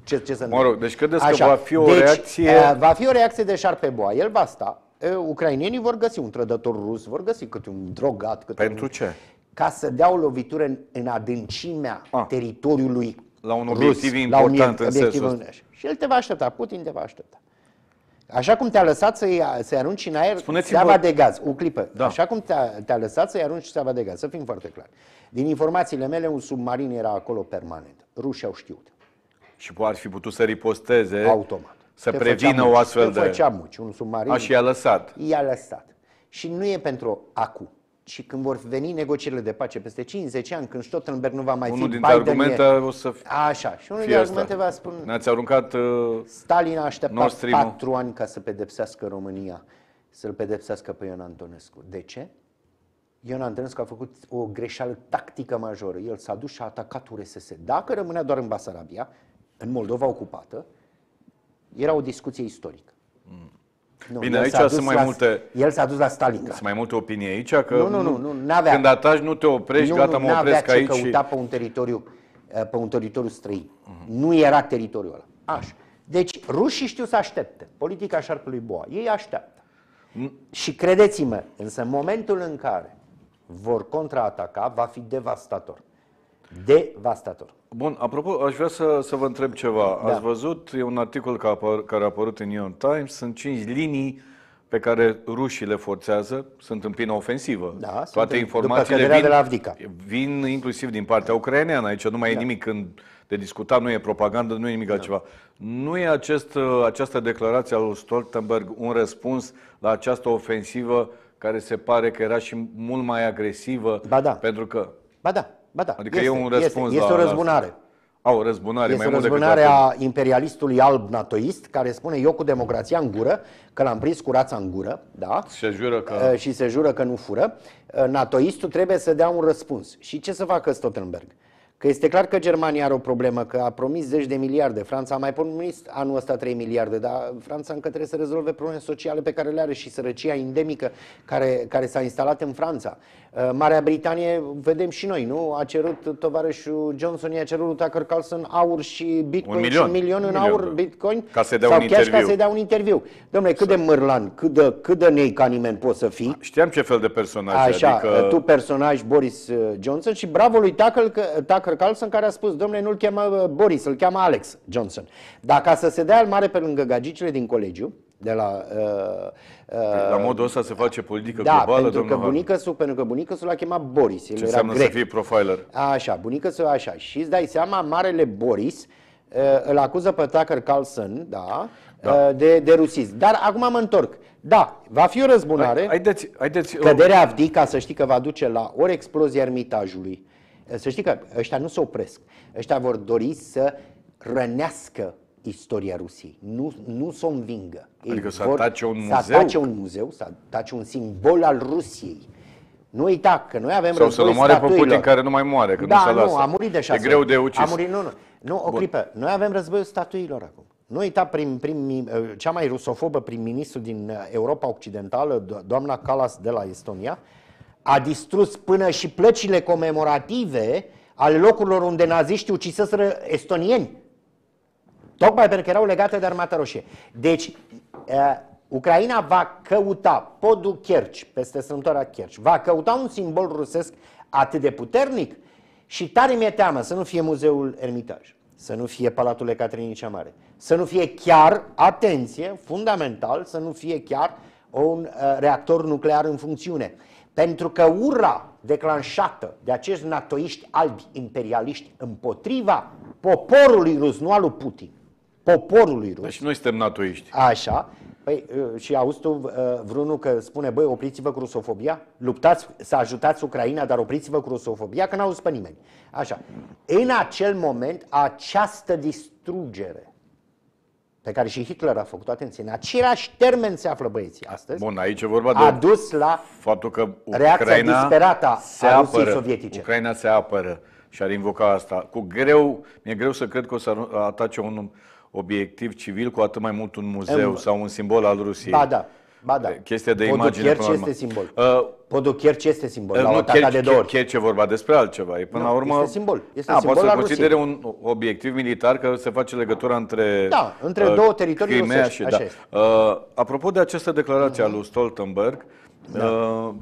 ce, ce să Mă rog, deci credeți Așa. că va fi o deci, reacție... Uh, va fi o reacție de șarpe boa. El va sta, ucrainienii vor găsi un trădător rus, vor găsi câte un drogat. Câte Pentru un... ce? Ca să dea o lovitură în, în adâncimea A. Ah. teritoriului La un obiectiv rus, important la un obiectiv în sensul în... Și el te va aștepta, Putin te va aștepta. Așa cum te-a lăsat să-i, să arunci în aer seava de gaz, o clipă, da. așa cum te-a, te lăsat să-i arunci seava de gaz, să fim foarte clari. Din informațiile mele, un submarin era acolo permanent. Rușii au știut. Și ar fi putut să riposteze Automat. Să te prevină o astfel te de... făcea muci, un submarin. A, și i-a lăsat. I-a lăsat. Și nu e pentru acum. Și când vor veni negocierile de pace peste 50 ani, când Stoltenberg nu va mai unul fi, dintre argumente e... o să fie Așa, și unul dintre argumente va spune... Ne-ați aruncat uh, Stalin a așteptat patru ani ca să pedepsească România, să-l pedepsească pe Ion Antonescu. De ce? Ion Antonescu a făcut o greșeală tactică majoră. El s-a dus și a atacat URSS. Dacă rămânea doar în Basarabia, în Moldova ocupată, era o discuție istorică. Mm. Nu, Bine, aici sunt mai la, multe... El s-a dus la Stalin. Sunt mai multe opinii aici că nu, nu, nu, nu, avea când ataci nu te oprești, nu, gata, nu, mă opresc ce aici. Nu căuta pe un teritoriu, uh, pe un teritoriu străin. Uh-huh. Nu era teritoriul ăla. Așa. Deci rușii știu să aștepte. Politica șarpelui Boa. Ei așteaptă. Mm. Și credeți-mă, însă în momentul în care vor contraataca, va fi devastator devastator. Bun, apropo, aș vrea să, să vă întreb ceva. Da. Ați văzut, e un articol care a, apăr, care a apărut în New York Times, sunt cinci linii pe care rușii le forțează, sunt în plină ofensivă. Da, Toate informațiile vin, de la Avdica. vin inclusiv din partea ucraineană, aici nu mai da. e nimic când de discutat, nu e propagandă, nu e nimic da. altceva. Nu e acest, această declarație a lui Stoltenberg un răspuns la această ofensivă care se pare că era și mult mai agresivă? Ba da. Pentru că... Ba da. Ba da, adică este, e un răspuns este, este o răzbunare. La... Au răzbunare este mai o răzbunare decât atât. imperialistului alb natoist care spune eu cu democrația în gură, că l-am prins curața în gură, da? Se jură că... Uh, și se jură că nu fură. Uh, natoistul trebuie să dea un răspuns. Și ce să facă Stoltenberg? Că este clar că Germania are o problemă, că a promis zeci de miliarde. Franța a mai promis anul ăsta 3 miliarde, dar Franța încă trebuie să rezolve probleme sociale pe care le are și sărăcia endemică care, care s-a instalat în Franța. Uh, Marea Britanie, vedem și noi, nu? A cerut tovarășul Johnson, i-a cerut Tucker Carlson aur și bitcoin, un milion, și un milion în aur bitcoin ca să dea sau un chiar interviu. ca să dea un interviu. Domnule, cât de mârlan, cât de, cât de nei ca nimeni poți să fii. Știam ce fel de personaj. Așa, adică... tu personaj Boris uh, Johnson și bravo lui Tucker, Tucker Tucker Carlson care a spus, domnule, nu-l cheamă uh, Boris, îl cheamă Alex Johnson. Dacă să se dea al mare pe lângă gagicile din colegiu, de la... Uh, uh, la modul ăsta se face politică da, globală, pentru că bunicăsul, pentru că bunică l-a chemat Boris. El Ce înseamnă grec. să fii profiler? Așa, să așa. Și îți dai seama, marele Boris uh, îl acuză pe Tucker Carlson, da, da. Uh, de, de rusism. Dar acum mă întorc. Da, va fi o răzbunare. Haideți, haideți, Căderea Avdica, să știi că va duce la ori explozie ermitajului, să știi că ăștia nu se opresc. Ăștia vor dori să rănească istoria Rusiei. Nu, nu să o învingă. Ei adică să atace un muzeu? Să atace un muzeu, să atace un simbol al Rusiei. Nu uita că noi avem Sau să-l omoare pe Putin care nu mai moare, că da, nu se lasă. a murit de șase. E greu de ucis. A murit, nu, nu. Nu, o Bun. clipă. Noi avem războiul statuilor acum. Nu uita prim, prim, eh, cea mai rusofobă prim-ministru din eh, Europa Occidentală, doamna Calas de la Estonia, a distrus până și plăcile comemorative ale locurilor unde naziștii uciseseră estonieni. Tocmai pentru că erau legate de Armata Roșie. Deci, uh, Ucraina va căuta podul Kerci, peste strâmtoarea Kerci, va căuta un simbol rusesc atât de puternic și tare mi-e teamă să nu fie muzeul Ermitaj, să nu fie Palatul Ecaterinii cea Mare, să nu fie chiar, atenție, fundamental, să nu fie chiar un uh, reactor nuclear în funcțiune. Pentru că ura declanșată de acești natoiști albi imperialiști împotriva poporului rus, nu al lui Putin, poporului rus. Deci noi suntem natoiști. Așa. Păi, uh, și auzi tu uh, vreunul că spune, băi, opriți-vă cu rusofobia, luptați să ajutați Ucraina, dar opriți-vă cu rusofobia, că n-auzi pe nimeni. Așa. În acel moment, această distrugere pe care și Hitler a făcut, atenție, în același termen se află băieții astăzi. Bun, aici e vorba de a dus la faptul că Ucraina reacția disperată se a apără, sovietice. Ucraina se apără și ar invoca asta. Cu greu, mi-e greu să cred că o să atace un obiectiv civil, cu atât mai mult un muzeu în... sau un simbol al Rusiei. Ba, da. Ba da. Chestia de imagine. Uh, ce este simbol. Uh, Podul ce este simbol. Uh, nu, chiar de două ori. chiar ce vorba despre altceva. E, până nu, la urmă, este simbol. Este da, simbol poate să considere un obiectiv militar că se face legătura între, da, între uh, două teritorii Crimea și da. Este. Uh, apropo de această declarație uh-huh. a mhm. lui Stoltenberg, da. uh,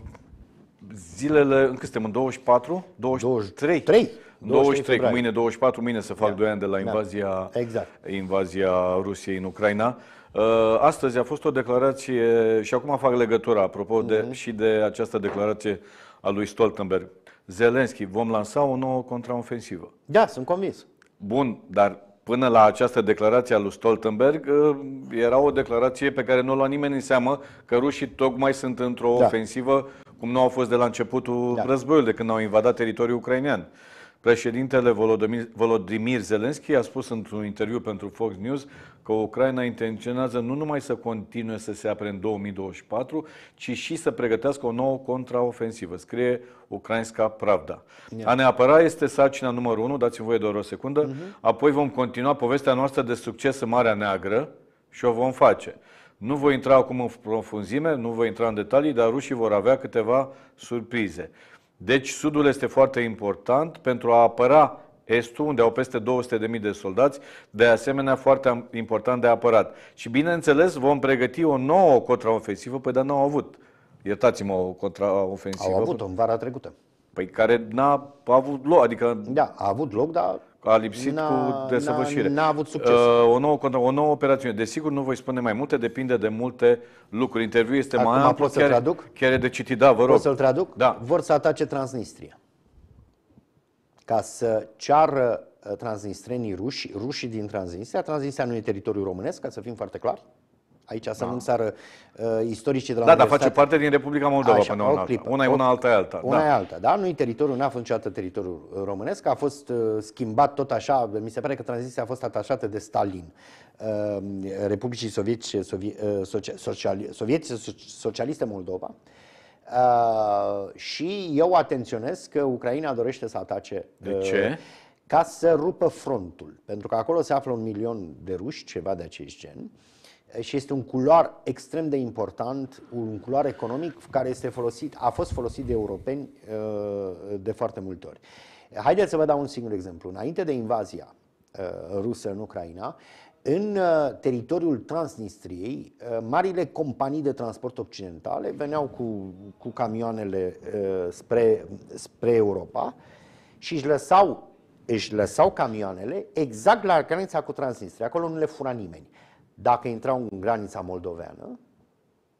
zilele, încă suntem în 24? 23? 23. 23, cu mâine 24, mâine se fac da. 2 ani de la da. invazia, da. exact. invazia Rusiei în Ucraina. Uh, astăzi a fost o declarație, și acum fac legătura, apropo de, mm-hmm. și de această declarație a lui Stoltenberg. Zelenski, vom lansa o nouă contraofensivă. Da, sunt convins. Bun, dar până la această declarație a lui Stoltenberg, uh, era o declarație pe care nu o lua nimeni în seamă că rușii tocmai sunt într-o da. ofensivă cum nu au fost de la începutul da. războiului, de când au invadat teritoriul ucrainean. Președintele Volodymyr Zelensky a spus într-un interviu pentru Fox News că Ucraina intenționează nu numai să continue să se apre în 2024, ci și să pregătească o nouă contraofensivă. Scrie Ucrainska Pravda. A ne apăra este sarcina numărul 1, dați-mi voie doar o secundă, uh-huh. apoi vom continua povestea noastră de succes în Marea Neagră și o vom face. Nu voi intra acum în profunzime, nu voi intra în detalii, dar rușii vor avea câteva surprize. Deci sudul este foarte important pentru a apăra estul, unde au peste 200.000 de soldați, de asemenea foarte important de apărat. Și bineînțeles vom pregăti o nouă contraofensivă, păi dar n-au avut. Iertați-mă o contraofensivă. Au avut-o în vara trecută. Păi care n-a avut loc, adică... Da, a avut loc, dar a lipsit n-a, cu desăvârșire. N-a, n-a avut succes. Uh, o, nouă, o nouă operațiune. Desigur, nu voi spune mai multe, depinde de multe lucruri. Interviul este Acum mai amplu, chiar, traduc? chiar e de citit. Da, vă rog. Pot să-l traduc? Da. Vor să atace Transnistria. Ca să ceară uh, transnistrenii ruși, rușii din Transnistria. Transnistria nu e teritoriul românesc, ca să fim foarte clari. Aici să da. nu sară uh, istoricii de la Da, dar face parte din Republica Moldova Așa, până una clipă. Una e una, alta e alta. Una da. e alta, da? Nu-i teritoriul, nu a fost niciodată teritoriul românesc. A fost uh, schimbat tot așa, mi se pare că tranziția a fost atașată de Stalin. Uh, Republicii Sovietice, sovi, uh, sociali, sovietice Socialiste Moldova. Uh, și eu atenționez că Ucraina dorește să atace. De uh, ce? Ca să rupă frontul. Pentru că acolo se află un milion de ruși, ceva de acest gen. Uh, și este un culoar extrem de important, un culoar economic care este folosit, a fost folosit de europeni uh, de foarte multe ori. Haideți să vă dau un singur exemplu. Înainte de invazia uh, rusă în Ucraina, în uh, teritoriul Transnistriei, marile companii de transport occidentale veneau cu, cu camioanele spre, spre Europa și își lăsau, își lăsau camioanele exact la granița cu Transnistria. Acolo nu le fura nimeni dacă intrau în granița moldoveană...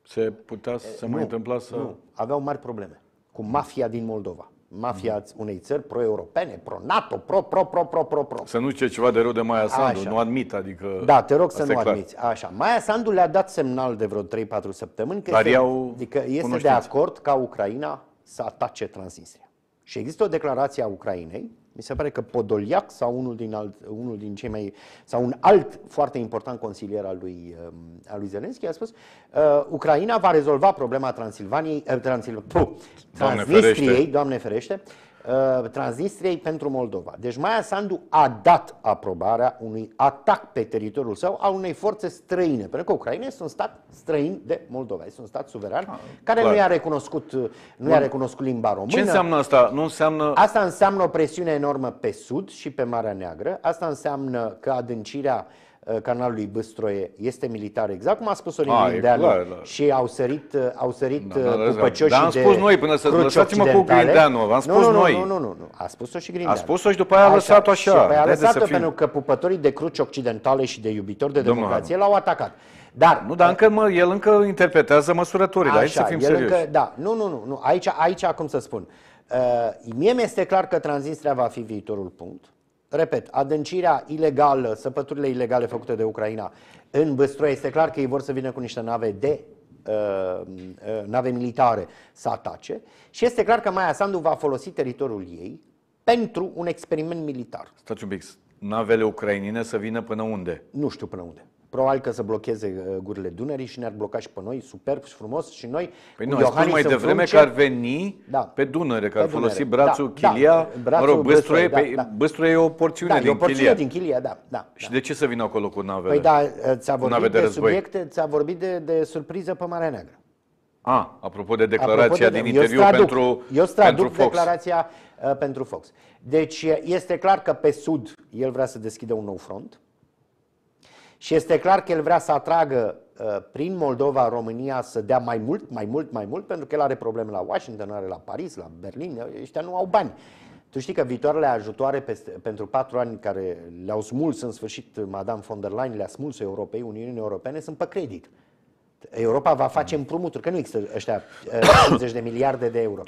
Se putea să nu, mai întâmpla să... Nu, aveau mari probleme cu mafia din Moldova. Mafia mm. unei țări pro-europene, pro-NATO, pro-pro-pro-pro-pro. Să nu zice ceva de rău de Maia Sandu, Așa. nu admit, adică... Da, te rog să nu clar. admiți. Așa. Maia Sandu le-a dat semnal de vreo 3-4 săptămâni că, Dar este, adică este de acord ca Ucraina să atace Transnistria. Și există o declarație a Ucrainei mi se pare că Podoliac sau unul din, alt, unul din cei mai, sau un alt foarte important consilier al lui, um, al lui Zelenski a spus uh, Ucraina va rezolva problema Transilvaniei, uh, Transil, puh, Transnistriei, doamne ferește, doamne ferește Uh, Transnistriei pentru Moldova. Deci Maia Sandu a dat aprobarea unui atac pe teritoriul său a unei forțe străine, pentru că Ucraina este un stat străin de Moldova, este un stat suveran ah, care clar. nu i-a recunoscut, nu i-a recunoscut limba română. Ce înseamnă asta? Nu înseamnă... Asta înseamnă o presiune enormă pe sud și pe Marea Neagră, asta înseamnă că adâncirea uh, Uh, canalului Băstroie este militar, exact cum a spus Sorin Grindeanu ah, și au sărit, uh, au sărit da, da, uh, da, da. Dar am spus noi până să lăsați-mă cu Grindeanu, am spus nu, nu, noi. Nu, nu, nu, nu, a spus-o și Grindeanu. A spus-o și după aia a lăsat-o așa. Și a lăsat-o pentru că pupătorii de cruci occidentale și de iubitori de democrație l-au atacat. Dar, nu, dar încă mă, el încă interpretează măsurătorile, aici să fim serioși. Încă, da, nu, nu, nu, Aici, aici, cum să spun, uh, mie mi-este clar că Transnistria va fi viitorul punct. Uh, repet, adâncirea ilegală, săpăturile ilegale făcute de Ucraina în Băstroia, este clar că ei vor să vină cu niște nave de uh, uh, nave militare să atace și este clar că Maia Sandu va folosi teritoriul ei pentru un experiment militar. Stați un pic, navele ucrainine să vină până unde? Nu știu până unde. Probabil că să blocheze uh, gurile Dunării și ne-ar bloca și pe noi, superb și frumos și noi. Păi nu, spun mai devreme frunce... că ar veni da. pe Dunăre, că ar Dunăre. folosi da, brațul da, Chilia, da, brațul, mă rog, Băstruie, păi da, pe, da. Băstruie e o porțiune da, din e o porțiune Chilia. din Chilia, da, da. Și da. de ce să vină acolo cu navele? Păi da, uh, ți-a vorbit de, de subiecte, ți-a vorbit de, de surpriză pe Marea Neagră. A, apropo de declarația apropo de, din interviu straduc, pentru Eu pentru Fox. declarația uh, pentru Fox. Deci uh, este clar că pe Sud el vrea să deschidă un nou front. Și este clar că el vrea să atragă uh, prin Moldova, România să dea mai mult, mai mult, mai mult, pentru că el are probleme la Washington, are la Paris, la Berlin, ăștia nu au bani. Tu știi că viitoarele ajutoare peste, pentru patru ani care le-au smuls în sfârșit, Madame von der Leyen le-a smuls Europei, Uniunii Europene, sunt pe credit. Europa va face împrumuturi, că nu există ăștia 50 uh, de miliarde de euro.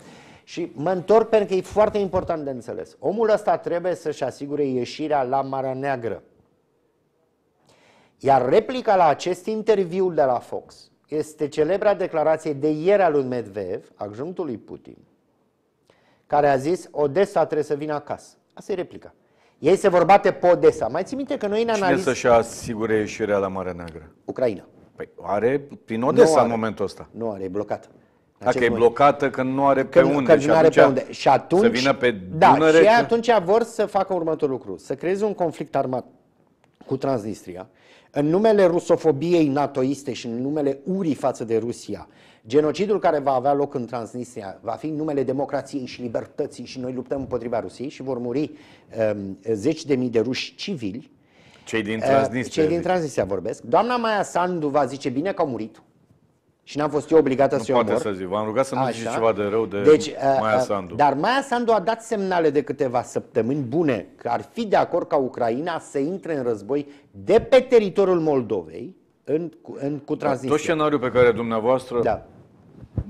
Și mă întorc pentru că e foarte important de înțeles. Omul ăsta trebuie să-și asigure ieșirea la Marea Neagră. Iar replica la acest interviu de la Fox este celebra declarație de ieri a lui Medvedev, adjunctului Putin, care a zis Odessa trebuie să vină acasă. Asta e replica. Ei se vor bate pe Odessa. Mai ții minte că noi în analiză... Cine să-și asigure ieșirea la Marea Neagră? Ucraina. Păi are prin Odessa are. în momentul ăsta. Nu are, e blocată. Dacă e blocată, că nu are pe unde. Că și nu are pe unde. Și atunci, să vină pe da, Dunăre. Și atunci vor să facă următorul lucru. Să creeze un conflict armat cu Transnistria, în numele rusofobiei natoiste și în numele urii față de Rusia, genocidul care va avea loc în Transnistria va fi în numele democrației și libertății și noi luptăm împotriva Rusiei și vor muri um, zeci de mii de ruși civili. Cei din uh, Transnistria. Cei din Transnistria vorbesc. Doamna Maia Sandu va zice bine că au murit și n-am fost eu obligată să o omor. poate să zic, v-am rugat să nu zici ceva de rău de deci, Maia uh, uh, Sandu. Dar Maia Sandu a dat semnale de câteva săptămâni bune că ar fi de acord ca Ucraina să intre în război de pe teritoriul Moldovei în, în, cu da, tranziție. Tot scenariul pe care dumneavoastră... Da.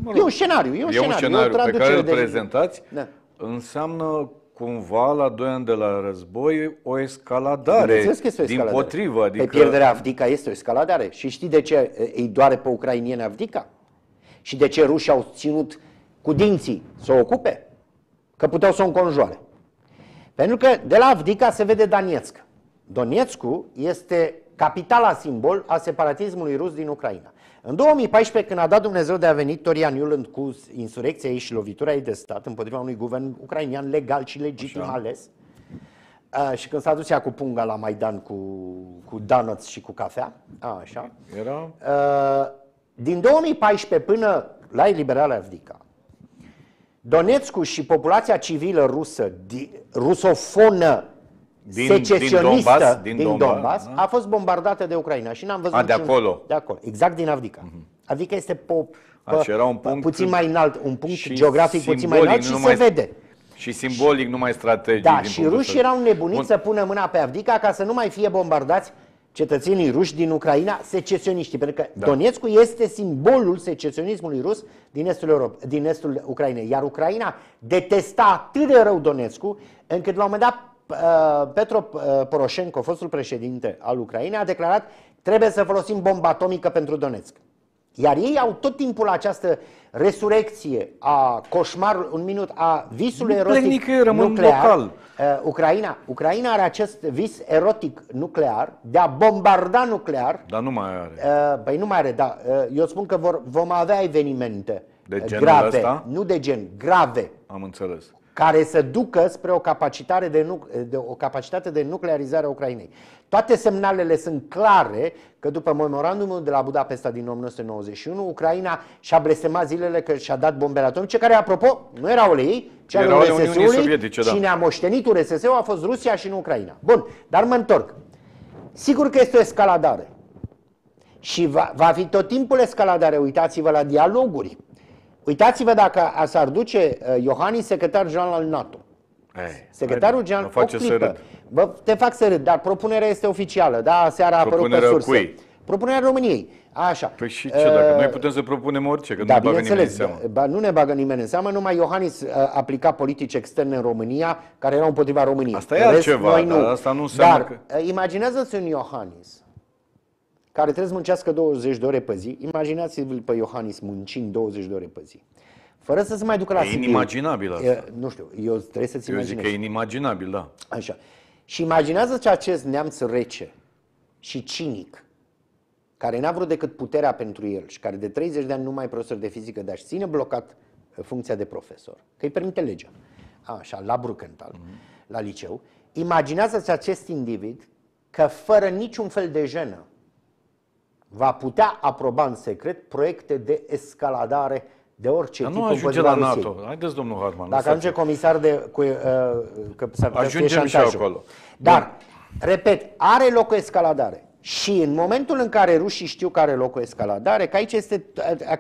Mă rog, e un scenariu, e un e scenariu, un scenariu pe care îl prezentați da. înseamnă cumva la doi ani de la război o escaladare. că este o escaladare. Din potrivă, adică... Pe pierderea Avdica este o escaladare. Și știi de ce îi doare pe ucrainieni Avdica? Și de ce rușii au ținut cu dinții să o ocupe? Că puteau să o înconjoare. Pentru că de la Avdica se vede Daniețc. Donetskul este capitala simbol a separatismului rus din Ucraina. În 2014, când a dat Dumnezeu de a venit Torian Iuland cu insurecția ei și lovitura ei de stat împotriva unui guvern ucrainian legal și legitim Așa. ales, Uh, și când s-a dus ea cu punga la Maidan cu, cu donuts și cu cafea, a, așa, Era... Uh, din 2014 până la eliberarea Avdica, Donetskul și populația civilă rusă, di, rusofonă din, secesionistă din Donbass, din din Donbass, Donbass a fost bombardată de Ucraina și n-am văzut a, de niciun... acolo. De acolo, exact din Avdica. Mm -hmm. Avdica este po, po, Așa era un punct puțin mai înalt, un punct geografic puțin mai înalt și numai... se vede. Și simbolic, nu mai strategic. Da, din și rușii erau nebuniți Bun. să pună mâna pe Avdica ca să nu mai fie bombardați cetățenii ruși din Ucraina secesioniștii. pentru că da. Donetskul este simbolul secesionismului rus din estul, Europa, din estul Ucrainei. Iar Ucraina detesta atât de rău Donetskul, încât la un moment dat Uh, Petro uh, Poroșenco, fostul președinte al Ucrainei, a declarat trebuie să folosim bomba atomică pentru Donetsk. Iar ei au tot timpul această resurrecție a coșmarului, un minut, a visului erotic rămân nuclear. Local. Uh, Ucraina, Ucraina are acest vis erotic nuclear de a bombarda nuclear. Dar nu mai are. Băi, nu mai are, da. Eu spun că vor, vom avea evenimente de genul grave, ăsta? nu de gen, grave. Am înțeles care să ducă spre o capacitate de, nu, de, o capacitate de nuclearizare a Ucrainei. Toate semnalele sunt clare că după memorandumul de la Budapesta din 1991, Ucraina și-a blestemat zilele că și-a dat bombele atomice, care, apropo, nu erau ale ei, ci ale urss da. Cine da. a moștenit URSS-ul a fost Rusia și nu Ucraina. Bun, dar mă întorc. Sigur că este o escaladare. Și va, va fi tot timpul escaladare. Uitați-vă la dialoguri Uitați-vă dacă s-ar duce uh, Iohannis, secretar general al NATO. Ei, Secretarul general, o clipă. Bă, te fac să râd, dar propunerea este oficială. Da, seara a apărut pe sursă. Cui? Propunerea României. Așa. Păi și ce, dacă uh, noi putem să propunem orice, că da, nu ne bagă nimeni în seamă. Ba, nu ne bagă nimeni în seamă, numai Iohannis uh, aplica politici externe în România, care erau împotriva României. Asta e altceva, nu. dar asta nu înseamnă Dar că... Uh, imaginează-ți un Iohannis care trebuie să muncească 20 de ore pe zi, imaginați-vă pe Iohannis muncind 20 de ore pe zi. Fără să se mai ducă la Sibiu. inimaginabil asta. E, nu știu, eu trebuie să-ți Eu zic că e inimaginabil, da. Așa. Și imaginează-ți acest neamț rece și cinic, care n-a vrut decât puterea pentru el și care de 30 de ani nu mai profesor de fizică, dar și ține blocat funcția de profesor, că îi permite legea. Așa, la Brucantal, mm-hmm. la liceu. Imaginează-ți acest individ că fără niciun fel de jenă, va putea aproba în secret proiecte de escaladare de orice Dar tip nu ajunge la NATO. Rusiei. Haideți, domnul Harman. Dacă ajunge comisar de... Cu, uh, că s-ar Ajungem și acolo. Dar, Bun. repet, are loc o escaladare. Și în momentul în care rușii știu care e o escaladare, că aici este,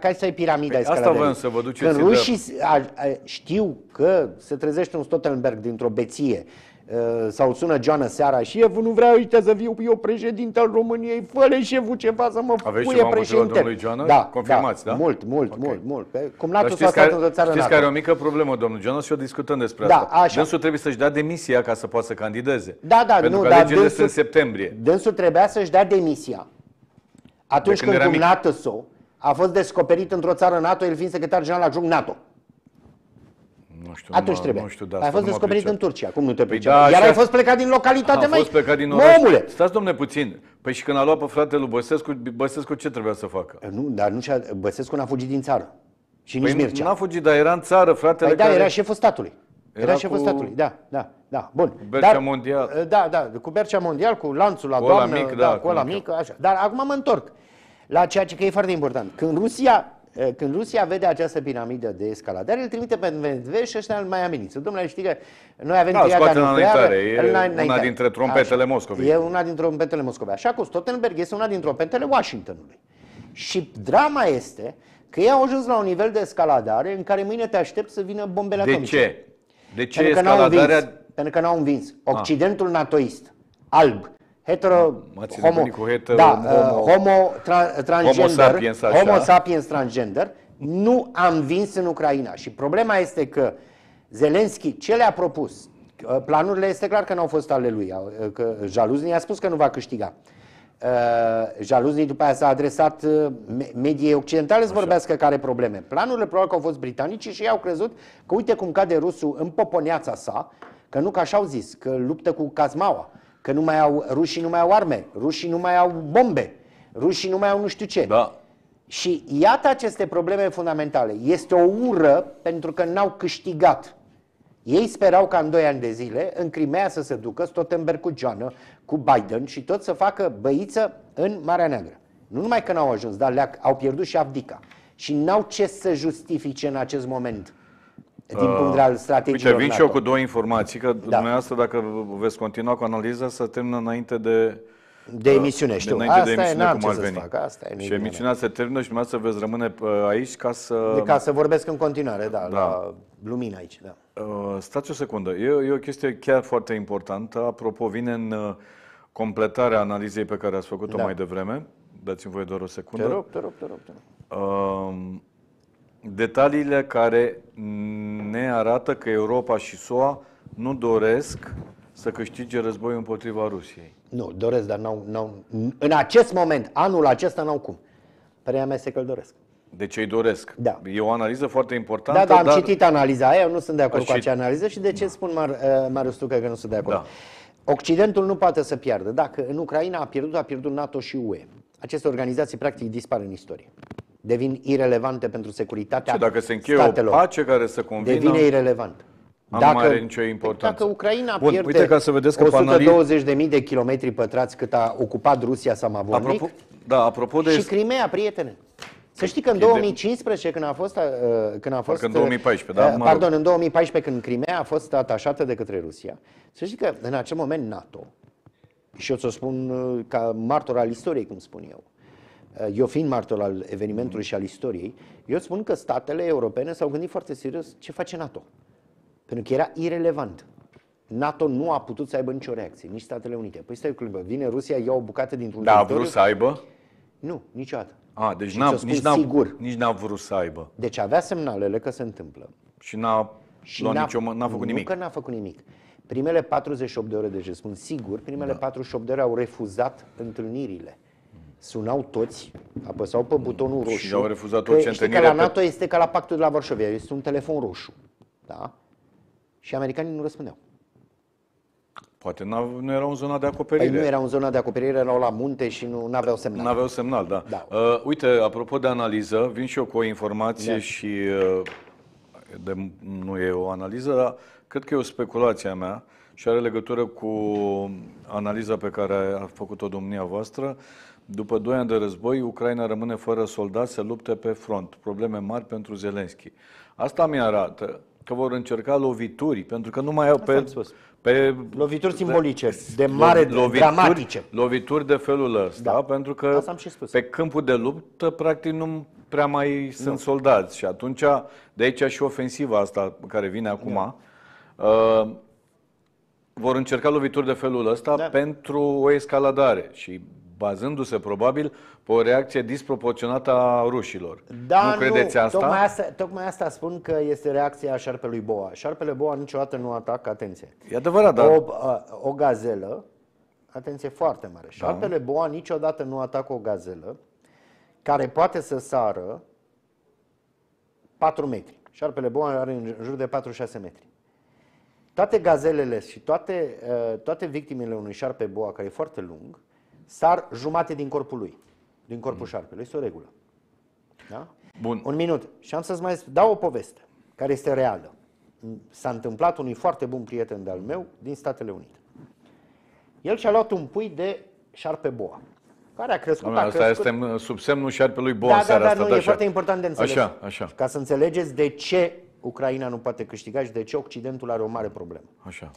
că aici e piramida păi asta vreau să vă duceți. Când rușii de... știu că se trezește un Stoltenberg dintr-o beție Eh, sau sună Geană seara și eu nu vreau uite să fiu eu președinte al României, fă-le șeful ceva să mă Aveți puie președinte. Geană? Da, Confirmați, da? da? Mult, mult, okay. mult, mult. cum n s-a stat într-o țară Știți că are o mică problemă, domnul Geană, și o discutăm despre da, asta. Așa. Dânsul trebuie să-și dea demisia ca să poată să candideze. Da, da, Pentru nu, că dânsul, sunt în septembrie. Dânsul trebuia să-și dea demisia. Atunci de când, când NATO a fost descoperit într-o țară NATO, el fiind secretar general la NATO nu știu. Atunci mă, trebuie. Nu știu, da, ai fost descoperit în Turcia, cum nu te păi pricep? Păi da, Iar ai fost plecat din localitatea mea. Am fost plecat din oraș. Omule. Stați, domne, puțin. Păi și când a luat pe fratele lui Băsescu, Băsescu ce trebuia să facă? Eh, nu, dar nu Băsescu n-a fugit din țară. Și păi nici Mircea. N-a fugit, dar era în țară, fratele păi da, care... era șeful statului. Era, era șeful cu... statului, da, da, da, bun. Cu Bercea dar, Mondial. Eh, da, da, cu Bercea Mondial, cu lanțul la cu doamnă, mic, da, da, cu ăla mic, așa. Dar acum mă întorc la ceea ce că e foarte important. Când Rusia Eh, când Rusia vede această piramidă de escaladare, îl trimite pe Medvedev și ăștia îl mai amenință. Domnule, știi că noi avem da, triada nucleară... E înaintare. una dintre trompetele Moscovei. E una dintre trompetele Moscovei. Așa că Stoltenberg este una dintre trompetele Washingtonului. Și drama este că ei au ajuns la un nivel de escaladare în care mâine te aștept să vină bombele de atomice. De ce? De ce pentru escaladarea... Că n-au învins, pentru că n-au învins. Ah. Occidentul ah. natoist, alb, hetero, homo, hetero, da, homo, uh, homo tra, transgender, homo sapiens, homo sapiens transgender, nu am vins în Ucraina. Și problema este că Zelenski ce le-a propus? Uh, planurile este clar că nu au fost ale lui, uh, că Jaluzni a spus că nu va câștiga. Uh, Jaluzni după aia s-a adresat mediei occidentale să vorbească care probleme. Planurile probabil că au fost britanici și ei au crezut că uite cum cade rusul în poponeața sa, că nu că așa au zis, că luptă cu Cazmaua că nu mai au, rușii nu mai au arme, rușii nu mai au bombe, rușii nu mai au nu știu ce. Da. Și iată aceste probleme fundamentale. Este o ură pentru că n-au câștigat. Ei sperau ca în 2 ani de zile în Crimea să se ducă Stoltenberg cu Joană, cu Biden și tot să facă băiță în Marea Neagră. Nu numai că n-au ajuns, dar le-au pierdut și abdica. Și n-au ce să justifice în acest moment din punct de vedere al vin și eu cu două informații, că da. dumneavoastră, dacă veți continua cu analiza, să termină înainte de de uh, emisiune, știu. asta de emisiune, e, cum ar veni. Fac, asta e și emisiunea se termină și dumneavoastră veți rămâne uh, aici ca să... De ca să vorbesc în continuare, da, da. la lumină aici, da. Uh, stați o secundă. E, e o chestie chiar foarte importantă. Apropo, vine în uh, completarea analizei pe care ați făcut-o da. mai devreme. Dați-mi voie doar o secundă. Te rog, te rog, te rog. Te rog. Uh, detaliile care ne arată că Europa și SUA nu doresc să câștige războiul împotriva Rusiei. Nu, doresc, dar n-au, n-au, în acest moment, anul acesta, n-au cum. Părerea mea este că îl doresc. ce ei doresc. Da. E o analiză foarte importantă. Da, da, am dar... citit analiza aia, nu sunt de acord Aș cu acea analiză și de ce da. spun Mar, uh, Marius Tucă că nu sunt de acord. Da. Occidentul nu poate să piardă. Dacă în Ucraina a pierdut, a pierdut NATO și UE. Aceste organizații practic dispar în istorie devin irelevante pentru securitatea și dacă se încheie statelor. o pace care să convină, devine irelevant. Dacă, nu mai are nicio importanță. Păi, dacă Ucraina Bun, pierde uite ca să vedeți că 120.000 panali... de kilometri pătrați cât a ocupat Rusia Samavornic apropo, da, apropo de... și Crimea, prietene. Să știi că în 2015, când a fost... Uh, când a fost Parcă în 2014, uh, da? Mă pardon, rog. în 2014, când Crimea a fost atașată de către Rusia, să știi că în acel moment NATO, și eu ți-o spun uh, ca martor al istoriei, cum spun eu, Eh, eu fiind martor al evenimentului și al istoriei, eu spun că statele europene s-au gândit foarte serios ce face NATO. Pentru că era irelevant. NATO nu a putut să aibă nicio reacție, nici Statele Unite. Păi stai cu vine Rusia, ia o bucată dintr-un Da, a vrut să aibă? Nu, niciodată. A, ah, deci n-a, nici, n-a, sigur. nici n-a vrut să aibă. Deci avea semnalele că se întâmplă. Și n-a, și n-a, nicio, n-a făcut nimic. Nu că n-a făcut nimic. Primele 48 de ore, deci spun sigur, primele da. 48 de ore au refuzat întâlnirile sunau toți, apăsau pe butonul roșu. Și au refuzat că, știi că la NATO pe... este ca la pactul de la Varșovia, este un telefon roșu. Da? Și americanii nu răspundeau. Poate nu erau în zona de acoperire. Păi nu erau în zona de acoperire, erau la munte și nu aveau semnal. Nu aveau semnal, da. da. Uh, uite, apropo de analiză, vin și eu cu o informație da. și uh, de, nu e o analiză, dar cred că e o speculație a mea și are legătură cu analiza pe care a făcut-o domnia voastră. Uh, după 2 ani de război, Ucraina rămâne fără soldați să lupte pe front. Probleme mari pentru Zelenski. Asta mi arată că vor încerca lovituri, pentru că nu mai au pe, pe... Lovituri simbolice, de, de mare, lovituri, dramatice. Lovituri de felul ăsta, da. pentru că Asta am și spus. pe câmpul de luptă, practic, nu prea mai nu. sunt soldați. Și atunci, de aici și ofensiva asta care vine acum, da. uh, vor încerca lovituri de felul ăsta da. pentru o escaladare. Și bazându-se probabil pe o reacție disproporționată a rușilor. Da, nu credeți nu. asta? Tocmai, asta? tocmai asta spun că este reacția șarpelui boa. Șarpele boa niciodată nu atacă, atenție. E adevărat, da. O, o gazelă, atenție foarte mare, da. șarpele da. boa niciodată nu atacă o gazelă care poate să sară 4 metri. Șarpele boa are în jur de 4-6 metri. Toate gazelele și toate, toate victimele unui șarpe boa, care e foarte lung, sar jumate din corpul lui, din corpul mm. șarpelui. Este o regulă. Da? Bun. Un minut. Și am să-ți mai dau o poveste care este reală. S-a întâmplat unui foarte bun prieten de-al meu din Statele Unite. El și-a luat un pui de șarpe boa, care a crescut, Doamne, a asta este sub semnul șarpelui boa da, da seara da, da, asta. Nu, e așa. foarte important de înțeles. Așa, așa. Ca să înțelegeți de ce Ucraina nu poate câștiga și de ce Occidentul are o mare problemă. Așa.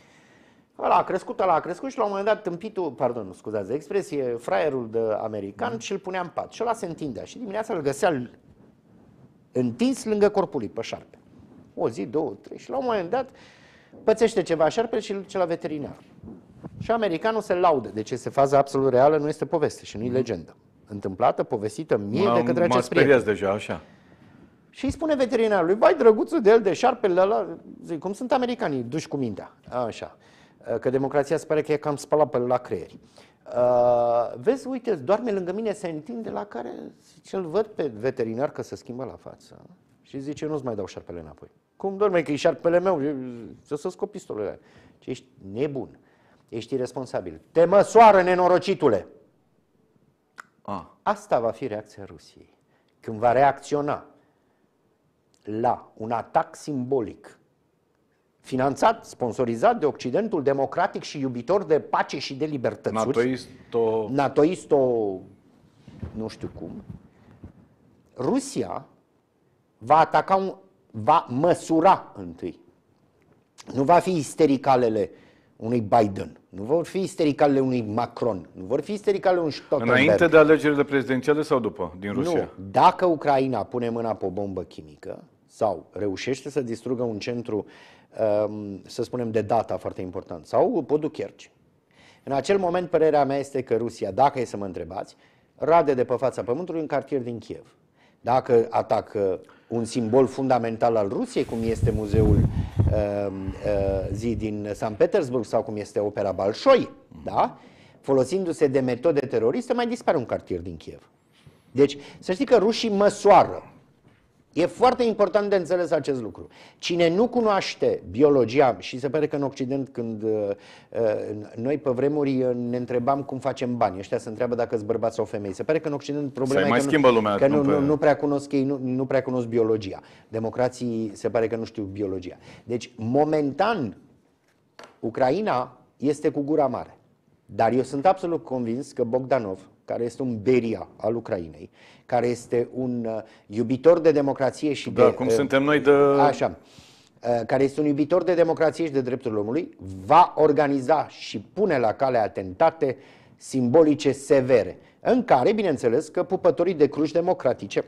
Ăla a crescut, ăla a crescut și la un moment dat tâmpitul, pardon, scuzați de expresie, fraierul de american mm. Da. și îl punea în pat. Și ăla se întindea și dimineața îl găsea întins lângă corpul lui, pe șarpe. O zi, două, trei și la un moment dat pățește ceva șarpe și îl duce la veterinar. Și americanul se laudă, deci este faza absolut reală, nu este poveste și nu e mm. legendă. Întâmplată, povestită mie de către acest prieten. deja, așa. Și îi spune veterinarului, bai drăguțul de el, de șarpele ăla, zic, cum sunt americanii, duși cu mintea. Așa. Eh, că democrația se pare că e cam spălat pe la creier. Uh, vezi, uite, doarme lângă mine, se întinde la care cel văd pe veterinar că se schimbă la față și zice, nu-ți mai dau șarpele înapoi. Cum dorme că e șarpele meu? Să să scop pistolul Ce ești nebun. Ești irresponsabil. Te măsoară, nenorocitule! Ah. Asta va fi reacția Rusiei. Când va reacționa la un atac simbolic finanțat, sponsorizat de Occidentul democratic și iubitor de pace și de libertăți. Natoisto... Natoisto... nu știu cum. Rusia va ataca, un, va măsura întâi. Nu va fi istericalele unui Biden, nu vor fi istericalele unui Macron, nu vor fi istericalele unui Stoltenberg. Înainte de alegerile prezidențiale sau după, din Rusia? Nu. Dacă Ucraina pune mâna pe o bombă chimică sau reușește să distrugă un centru uh, Um, să spunem, de data foarte important, sau podul Kerci. În acel moment, părerea mea este că Rusia, dacă e să mă întrebați, rade de pe fața pământului un cartier din Kiev. Dacă atacă un simbol fundamental al Rusiei, cum este muzeul uh, uh, zi din San Petersburg sau cum este opera Balșoi, da? folosindu-se de metode teroriste, mai dispare un cartier din Kiev. Deci, să știi că rușii măsoară E foarte important de înțeles acest lucru. Cine nu cunoaște biologia, și se pare că în Occident, când uh, uh noi pe vremuri uh, ne întrebam cum facem bani, ăștia se întreabă dacă sunt bărbați sau femei. Se pare că în Occident problema mai e că, nu, lumea, că nu, nu, nu prea cunosc ei, nu, nu prea cunosc biologia. Democrații se pare că nu știu biologia. Deci, momentan, Ucraina este cu gura mare. Dar eu sunt absolut convins că Bogdanov, care este un Beria al Ucrainei, care este un uh, iubitor de democrație și da, de... cum uh, suntem noi de... Așa, uh, care este un iubitor de democrație și de drepturile omului, va organiza și pune la cale atentate simbolice severe, în care, bineînțeles, că pupătorii de cruci democratice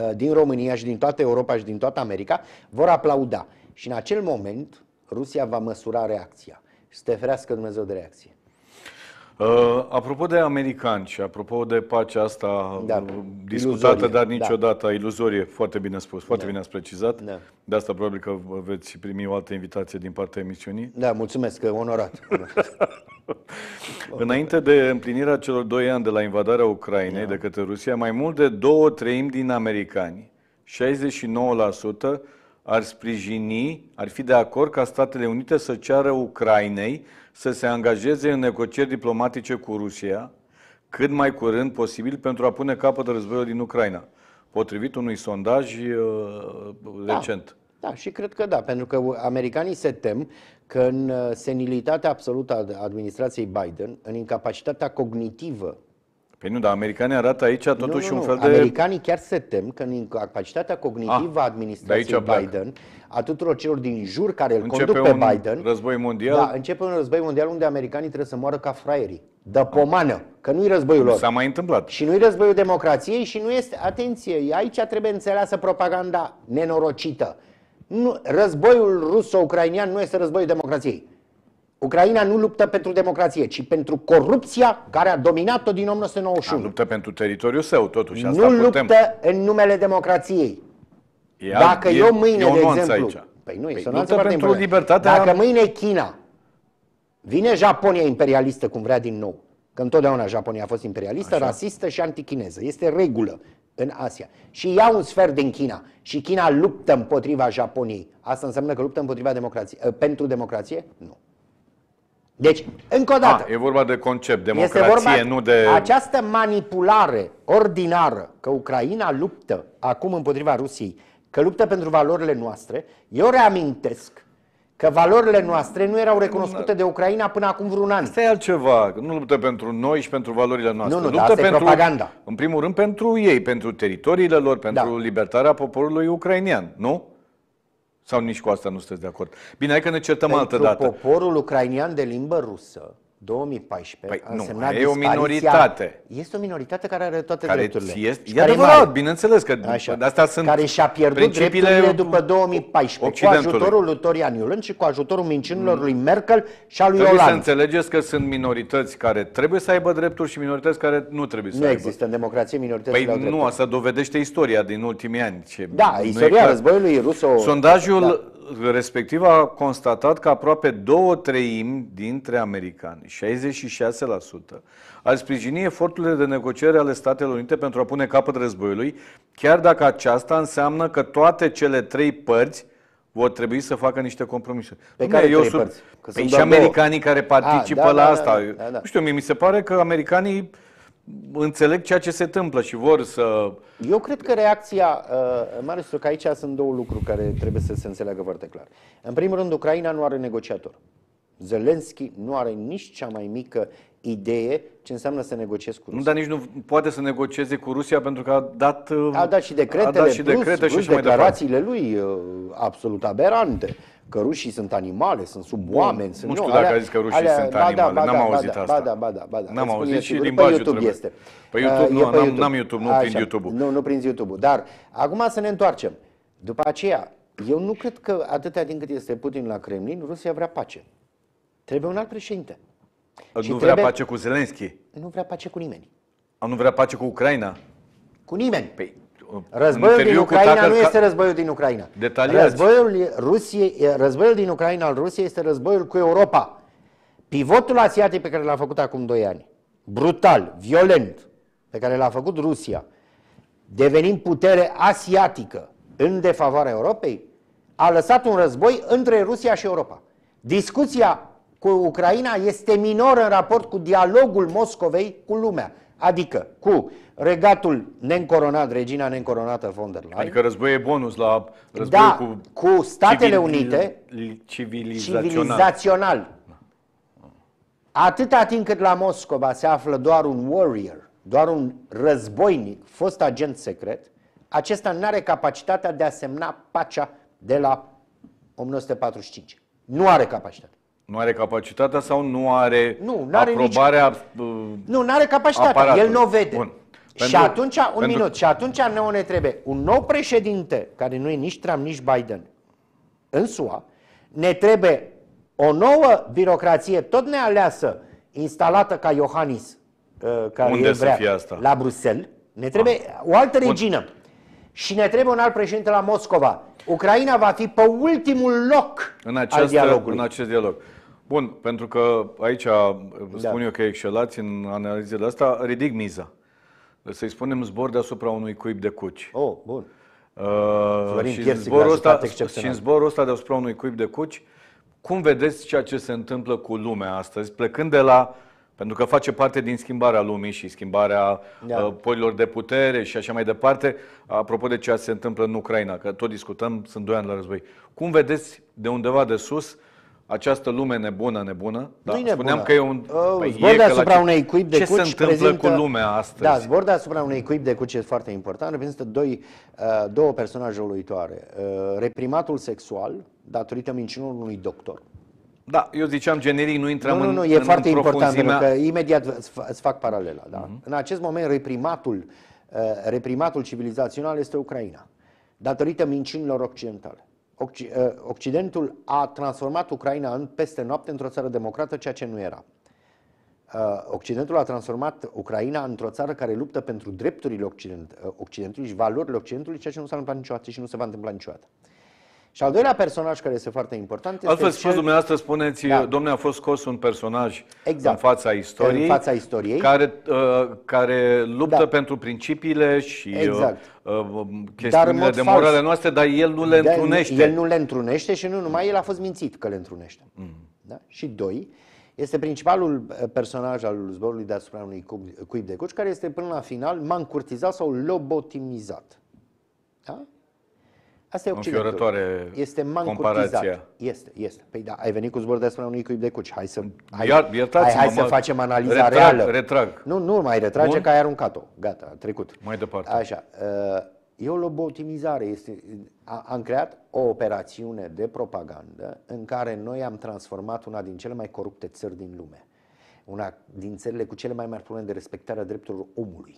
uh, din România și din toată Europa și din toată America vor aplauda. Și în acel moment Rusia va măsura reacția. Și să te ferească Dumnezeu de reacție. Uh, apropo de americani și apropo de pacea asta da. Uh, discutată, iluzorie. dar da. niciodată da. iluzorie, foarte bine spus, foarte da. bine ați precizat. Da. De asta probabil că veți primi o altă invitație din partea emisiunii. Da, mulțumesc, onorat. Înainte de împlinirea celor doi ani de la invadarea Ucrainei da. de către Rusia, mai mult de două treimi din americani, 69%, ar sprijini, ar fi de acord ca Statele Unite să ceară Ucrainei să se angajeze în negocieri diplomatice cu Rusia cât mai curând posibil pentru a pune capăt războiului din Ucraina, potrivit unui sondaj uh, da. recent. Da, da, și cred că da, pentru că americanii se tem că în uh, senilitatea absolută a administrației Biden, în incapacitatea cognitivă Păi nu, dar americanii arată aici totuși nu, nu, nu. un fel de... Americanii chiar se tem că în capacitatea cognitivă ah, a administrației Biden, a tuturor celor din jur care îl începe conduc pe un Biden... război mondial? Da, începe un război mondial unde americanii trebuie să moară ca fraierii. Dă pomană, că nu-i războiul lor. S-a mai întâmplat. Și nu-i războiul democrației și nu este... Atenție, aici trebuie înțeleasă propaganda nenorocită. Nu, războiul ruso-ucrainian nu este războiul democrației. Ucraina nu luptă pentru democrație, ci pentru corupția care a dominat-o din 1991. Da, luptă pentru teritoriul său, totuși. Asta nu putem. luptă în numele democrației. E, Dacă e, eu mâine, e de exemplu... Aici. Păi nu, păi, luptă pentru important. libertatea... Dacă mâine China vine Japonia imperialistă, cum vrea din nou, că întotdeauna Japonia a fost imperialistă, Așa. rasistă și antichineză. Este regulă în Asia. Și ia un sfert din China și China luptă împotriva Japoniei. Asta înseamnă că luptă împotriva democrației. Pentru democrație? Nu. Deci, încă o ah, dată. A, e vorba de concept, democrație, este vorba nu de... Această manipulare ordinară că Ucraina luptă acum împotriva Rusiei, că luptă pentru valorile noastre, eu reamintesc că valorile noastre nu erau recunoscute de Ucraina până acum vreun an. Asta e altceva. Nu luptă pentru noi și pentru valorile noastre. Nu, nu, luptă da, pentru, propaganda. În primul rând pentru ei, pentru teritoriile lor, pentru da. libertarea poporului ucrainian, nu? Sau nici cu asta nu sunteți de acord? Bine, hai că ne certăm Pentru altă dată. poporul ucrainian de limbă rusă, 2014 păi, a nu, semnat e o minoritate. Este o minoritate care are toate care drepturile. Este, e adevărat, e bineînțeles că Așa. de astea sunt Care și-a pierdut principiile drepturile după 2014 cu ajutorul lui Torian Iulân și cu ajutorul minciunilor mm. lui Merkel și a lui trebuie Oland. să înțelegeți că sunt minorități care trebuie să aibă drepturi și minorități care nu trebuie să nu aibă. Nu există în democrație minorități Păi nu, asta dovedește istoria din ultimii ani. Ce da, istoria războiului rus. Sondajul, da respectiv a constatat că aproape două treimi dintre americani, 66%, ar sprijini eforturile de negociere ale Statelor Unite pentru a pune capăt războiului, chiar dacă aceasta înseamnă că toate cele trei părți vor trebui să facă niște compromisuri. Pe care eu sunt, părți? Că păi sunt și americanii două. care ah, participă a, da, la da, asta. Da, da, da. Nu știu, mie mi se pare că americanii înțeleg ceea ce se întâmplă și vor să... Eu cred că reacția, uh, Marius, că aici sunt două lucruri care trebuie să se înțeleagă foarte clar. În primul rând, Ucraina nu are negociator. Zelenski nu are nici cea mai mică idee ce înseamnă să negociezi cu Rusia. Nu, dar nici nu poate să negocieze cu Rusia pentru că a dat... A dat și decretele, a dat și plus, decrete plus, și plus declarațiile lui uh, absolut aberante că rușii sunt animale, sunt sub oameni. Nu, sunt, nu știu nu, dacă ai zis că rușii alea, sunt animale, ba da, ba n-am da, auzit ba da, asta. Ba da, ba da, ba da. N-am auzit și limbajul YouTube este. Pe YouTube, uh, nu, pe n-am, n-am YouTube, nu prind YouTube-ul. Nu, nu prind YouTube-ul. Dar acum să ne întoarcem. După aceea, eu nu cred că atâta din cât este Putin la Kremlin, Rusia vrea pace. Trebuie un alt președinte. Nu și vrea trebuie... pace cu Zelenski? Nu vrea pace cu nimeni. A, nu vrea pace cu Ucraina? Cu nimeni. Păi Războiul din Ucraina nu este războiul din Ucraina. Detaliați. Războiul, Rusiei, războiul din Ucraina al Rusiei este războiul cu Europa. Pivotul asiatic pe care l-a făcut acum 2 ani, brutal, violent, pe care l-a făcut Rusia, devenind putere asiatică în defavoarea Europei, a lăsat un război între Rusia și Europa. Discuția cu Ucraina este minoră în raport cu dialogul Moscovei cu lumea. Adică cu regatul neîncoronat, regina neîncoronată von der Leyen. Adică război e bonus la război da, cu, cu Statele civil, Unite civilizațional. civilizațional. Atâta timp cât la Moscova se află doar un warrior, doar un războinic, fost agent secret, acesta nu are capacitatea de a semna pacea de la 1945. Nu are capacitate. Nu are capacitatea sau nu are nu, are aprobarea nici... Nu, nu are uh, capacitatea, aparatul. el nu o vede. Bun. Pentru, și atunci, un pentru... minut, și atunci ne ne trebuie un nou președinte, care nu e nici Trump, nici Biden, în SUA, ne trebuie o nouă birocrație, tot nealeasă, instalată ca Iohannis, uh, care Unde el vrea, să fie asta? la Bruxelles. Ne trebuie ah. o altă regină. Bun. Și ne trebuie un alt președinte la Moscova. Ucraina va fi pe ultimul loc în această, al dialogului. În acest dialog. Bun, pentru că aici uh, da. spun da. eu că excelați în analizele astea, ridic miza. Să-i spunem zbor deasupra unui cuib de cuci. Oh, bun. Uh, și, zborul ăsta, și în zborul ăsta deasupra unui cuib de cuci, cum vedeți ceea ce se întâmplă cu lumea astăzi, plecând de la pentru că face parte din schimbarea lumii și schimbarea da. uh, polilor de putere și așa mai departe. Apropo de ceea ce se întâmplă în Ucraina, că tot discutăm, sunt doi ani la război. Cum vedeți de undeva de sus uh, această lume nebună, nebună. Da, nu spuneam nebună. că e un... Uh, păi, zbor deasupra la... unei cuib de ce cuci se întâmplă prezintă... cu lumea astăzi? Da, zbor deasupra unei cuib de cuci e foarte important. Reprezintă doi, uh, două personaje uluitoare. Uh, reprimatul sexual, datorită minciunilor unui doctor. Da, eu ziceam generic, nu intrăm în nu, nu, nu, în Nu, e în foarte în important, pentru că imediat îți fac paralela. Da? Uh-huh. În acest moment, reprimatul, uh, reprimatul civilizațional este Ucraina, datorită minciunilor occidentale. Ă, Occidentul a transformat Ucraina în, peste noapte într-o țară democrată, ceea ce nu era. Ă, Occidentul a transformat Ucraina într-o țară care luptă pentru drepturile Occident, Occidentului și valorile Occidentului, ceea ce nu s-a întâmplat niciodată și nu se va întâmpla niciodată. Și al doilea personaj care este foarte important este Altfel spus, cel... dumneavoastră spuneți, da. domne, a fost scos un personaj exact. în fața istoriei, în fața istoriei. Care, uh, care luptă da. pentru principiile și uh, exact. uh, chestiunile dar de morale fals. noastre, dar el nu le da, întrunește. El nu le întrunește și nu numai el a fost mințit că le întrunește. Mm. Da? Și doi, este principalul uh, personaj al zborului deasupra unui cuib de cuci, care este până la final mancurtizat sau lobotimizat. Da? Asta e Occidentul. Este mancurtizat. Este, este. Păi da, ai venit cu zbor deasupra unui cuib de cuci. Hai să, hai, Iar, hai, hai să facem analiza retrag, reală. Retrag. Nu, nu mai retrage, Bun. că ai aruncat-o. Gata, a trecut. Mai departe. Așa. Uh, e o lobotimizare. Este, a, am creat o operațiune de propagandă în care noi am transformat una din cele mai corupte țări din lume. Una din țările cu cele mai mari probleme de respectare a drepturilor omului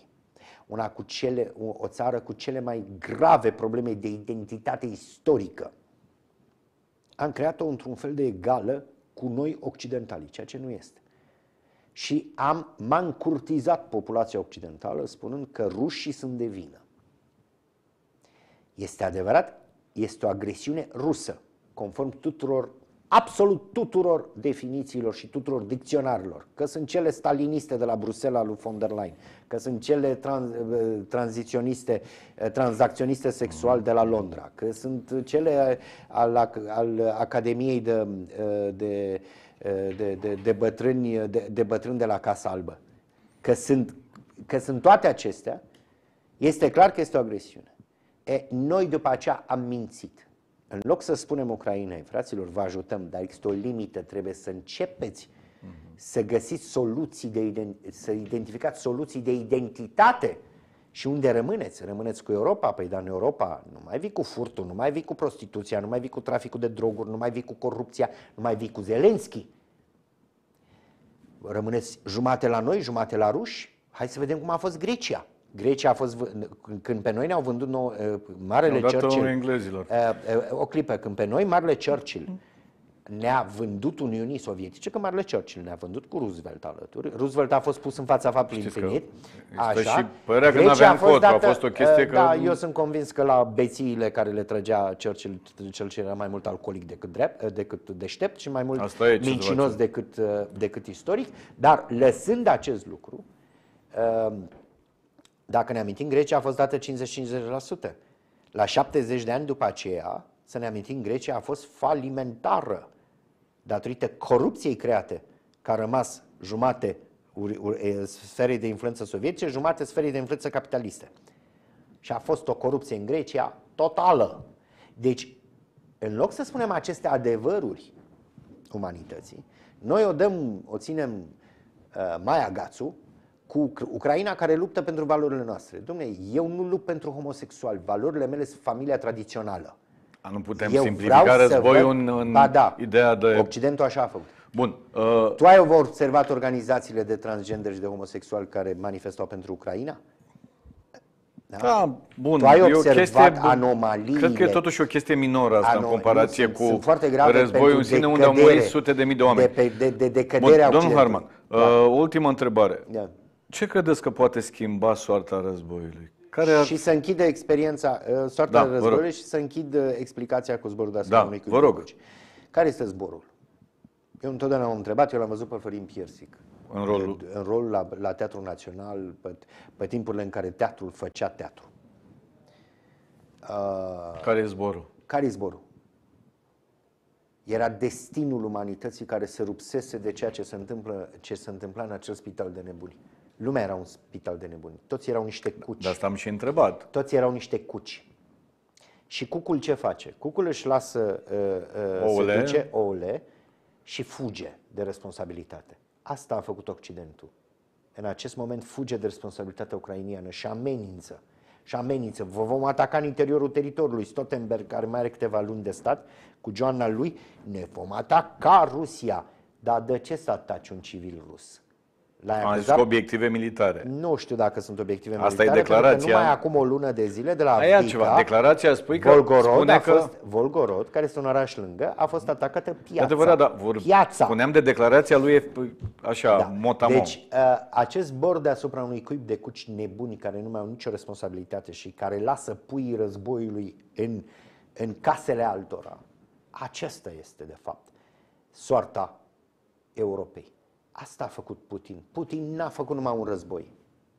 una cu cele, o țară cu cele mai grave probleme de identitate istorică. Am creat-o într-un fel de egală cu noi occidentali, ceea ce nu este. Și am, mancurtizat populația occidentală spunând că rușii sunt de vină. Este adevărat, este o agresiune rusă, conform tuturor absolut tuturor definițiilor și tuturor dicționarilor, că sunt cele staliniste de la Brusela lui von der Leyen, că sunt cele trans, eh, tranziționiste, eh, tranzacționiste sexual de la Londra, că sunt cele al, al Academiei de, eh, de, de, de, de, bătrâni, de, de bătrâni de la Casa Albă. Că sunt, că sunt toate acestea, este clar că este o agresiune. E, noi după aceea am mințit. În loc să spunem Ucrainei, fraților, vă ajutăm, dar există o limită, trebuie să începeți uh-huh. să găsiți soluții, de, să identificați soluții de identitate și unde rămâneți? Rămâneți cu Europa? Păi dar în Europa nu mai vii cu furtul, nu mai vii cu prostituția, nu mai vii cu traficul de droguri, nu mai vii cu corupția, nu mai vii cu Zelenski. Rămâneți jumate la noi, jumate la ruși? Hai să vedem cum a fost Grecia. Grecia a fost, când pe noi ne-au vândut nou, uh, Marele ne Churchill, englezilor. Uh, uh, o clipă, când pe noi Marele Churchill ne-a vândut Uniunii Sovietice, că Marele Churchill ne-a vândut cu Roosevelt alături. Roosevelt a fost pus în fața faptului Știți infinit. Așa. Și părea că nu n-aveam a fost cot, dată, a fost o chestie că... Da, eu sunt convins că la bețiile care le trăgea Churchill, Churchill era mai mult alcoolic decât, drept, decât deștept și mai mult Asta e, mincinos decât, decât istoric. Dar lăsând acest lucru, dacă ne amintim, Grecia a fost dată 55%. La 70 de ani după aceea, să ne amintim, Grecia a fost falimentară datorită corupției create, că a rămas jumate sferei de influență sovietice, jumate sferei de influență capitaliste. Și a fost o corupție în Grecia totală. Deci, în loc să spunem aceste adevăruri umanității, noi o dăm, o ținem uh, mai agațu cu Ucraina care luptă pentru valorile noastre. Dom'le, eu nu lupt pentru homosexual. valorile mele sunt familia tradițională. A, nu putem eu simplifica războiul în, în ba, da, ideea de... Occidentul așa a făcut. Bun. Uh... Tu ai observat organizațiile de transgender și de homosexual care manifestau pentru Ucraina? Da, da bun. Tu ai observat e o anomaliile. Cred că e totuși o chestie minoră asta anom- în comparație nu, cu sunt foarte grave războiul în sine, unde au murit sute de mii de oameni. De, de, de, de, de bun, domnul Harman, da. uh, ultima întrebare. Da. Ce credeți că poate schimba soarta războiului? Care ar... Și să închidă experiența, uh, soarta da, războiului și să închid explicația cu zborul de asemenea. Da, vă rog. Care este zborul? Eu întotdeauna am întrebat, eu l-am văzut pe Florin Piersic. În rolul? De, în rolul la, la Teatrul Național, pe, pe timpurile în care teatrul făcea teatru. Uh, care e zborul? Care e zborul? Era destinul umanității care se rupsese de ceea ce se, întâmplă, ce se întâmpla în acel spital de nebuni. Lumea era un spital de nebuni. Toți erau niște da, cuci. De asta am și întrebat. Toți erau niște cuci. Și cucul ce face? Cucul își lasă uh, uh, ouăle. Se duce ouăle și fuge de responsabilitate. Asta a făcut Occidentul. În acest moment fuge de responsabilitatea ucrainiană și amenință. Și amenință. Vă vom ataca în interiorul teritoriului. Stoltenberg, care mai are câteva luni de stat, cu Joana lui, ne vom ataca Rusia. Dar de ce să ataci un civil rus? L-ai acuzat... obiective militare. Nu știu dacă sunt obiective Asta militare. Asta e declarația. Numai acum o lună de zile de la Aia Vica, ceva. Declarația spui că Volgorod spune a că... Fost, Volgorod, care este un oraș lângă, a fost atacată piața. Adevărat, da. Vor... Piața. Spuneam de declarația lui așa, da. Motamon. Deci, uh, acest bord deasupra unui cuib de cuci nebuni care nu mai au nicio responsabilitate și care lasă puii războiului în, în casele altora, acesta este, de fapt, soarta Europei. Asta a făcut Putin. Putin n-a făcut numai un război.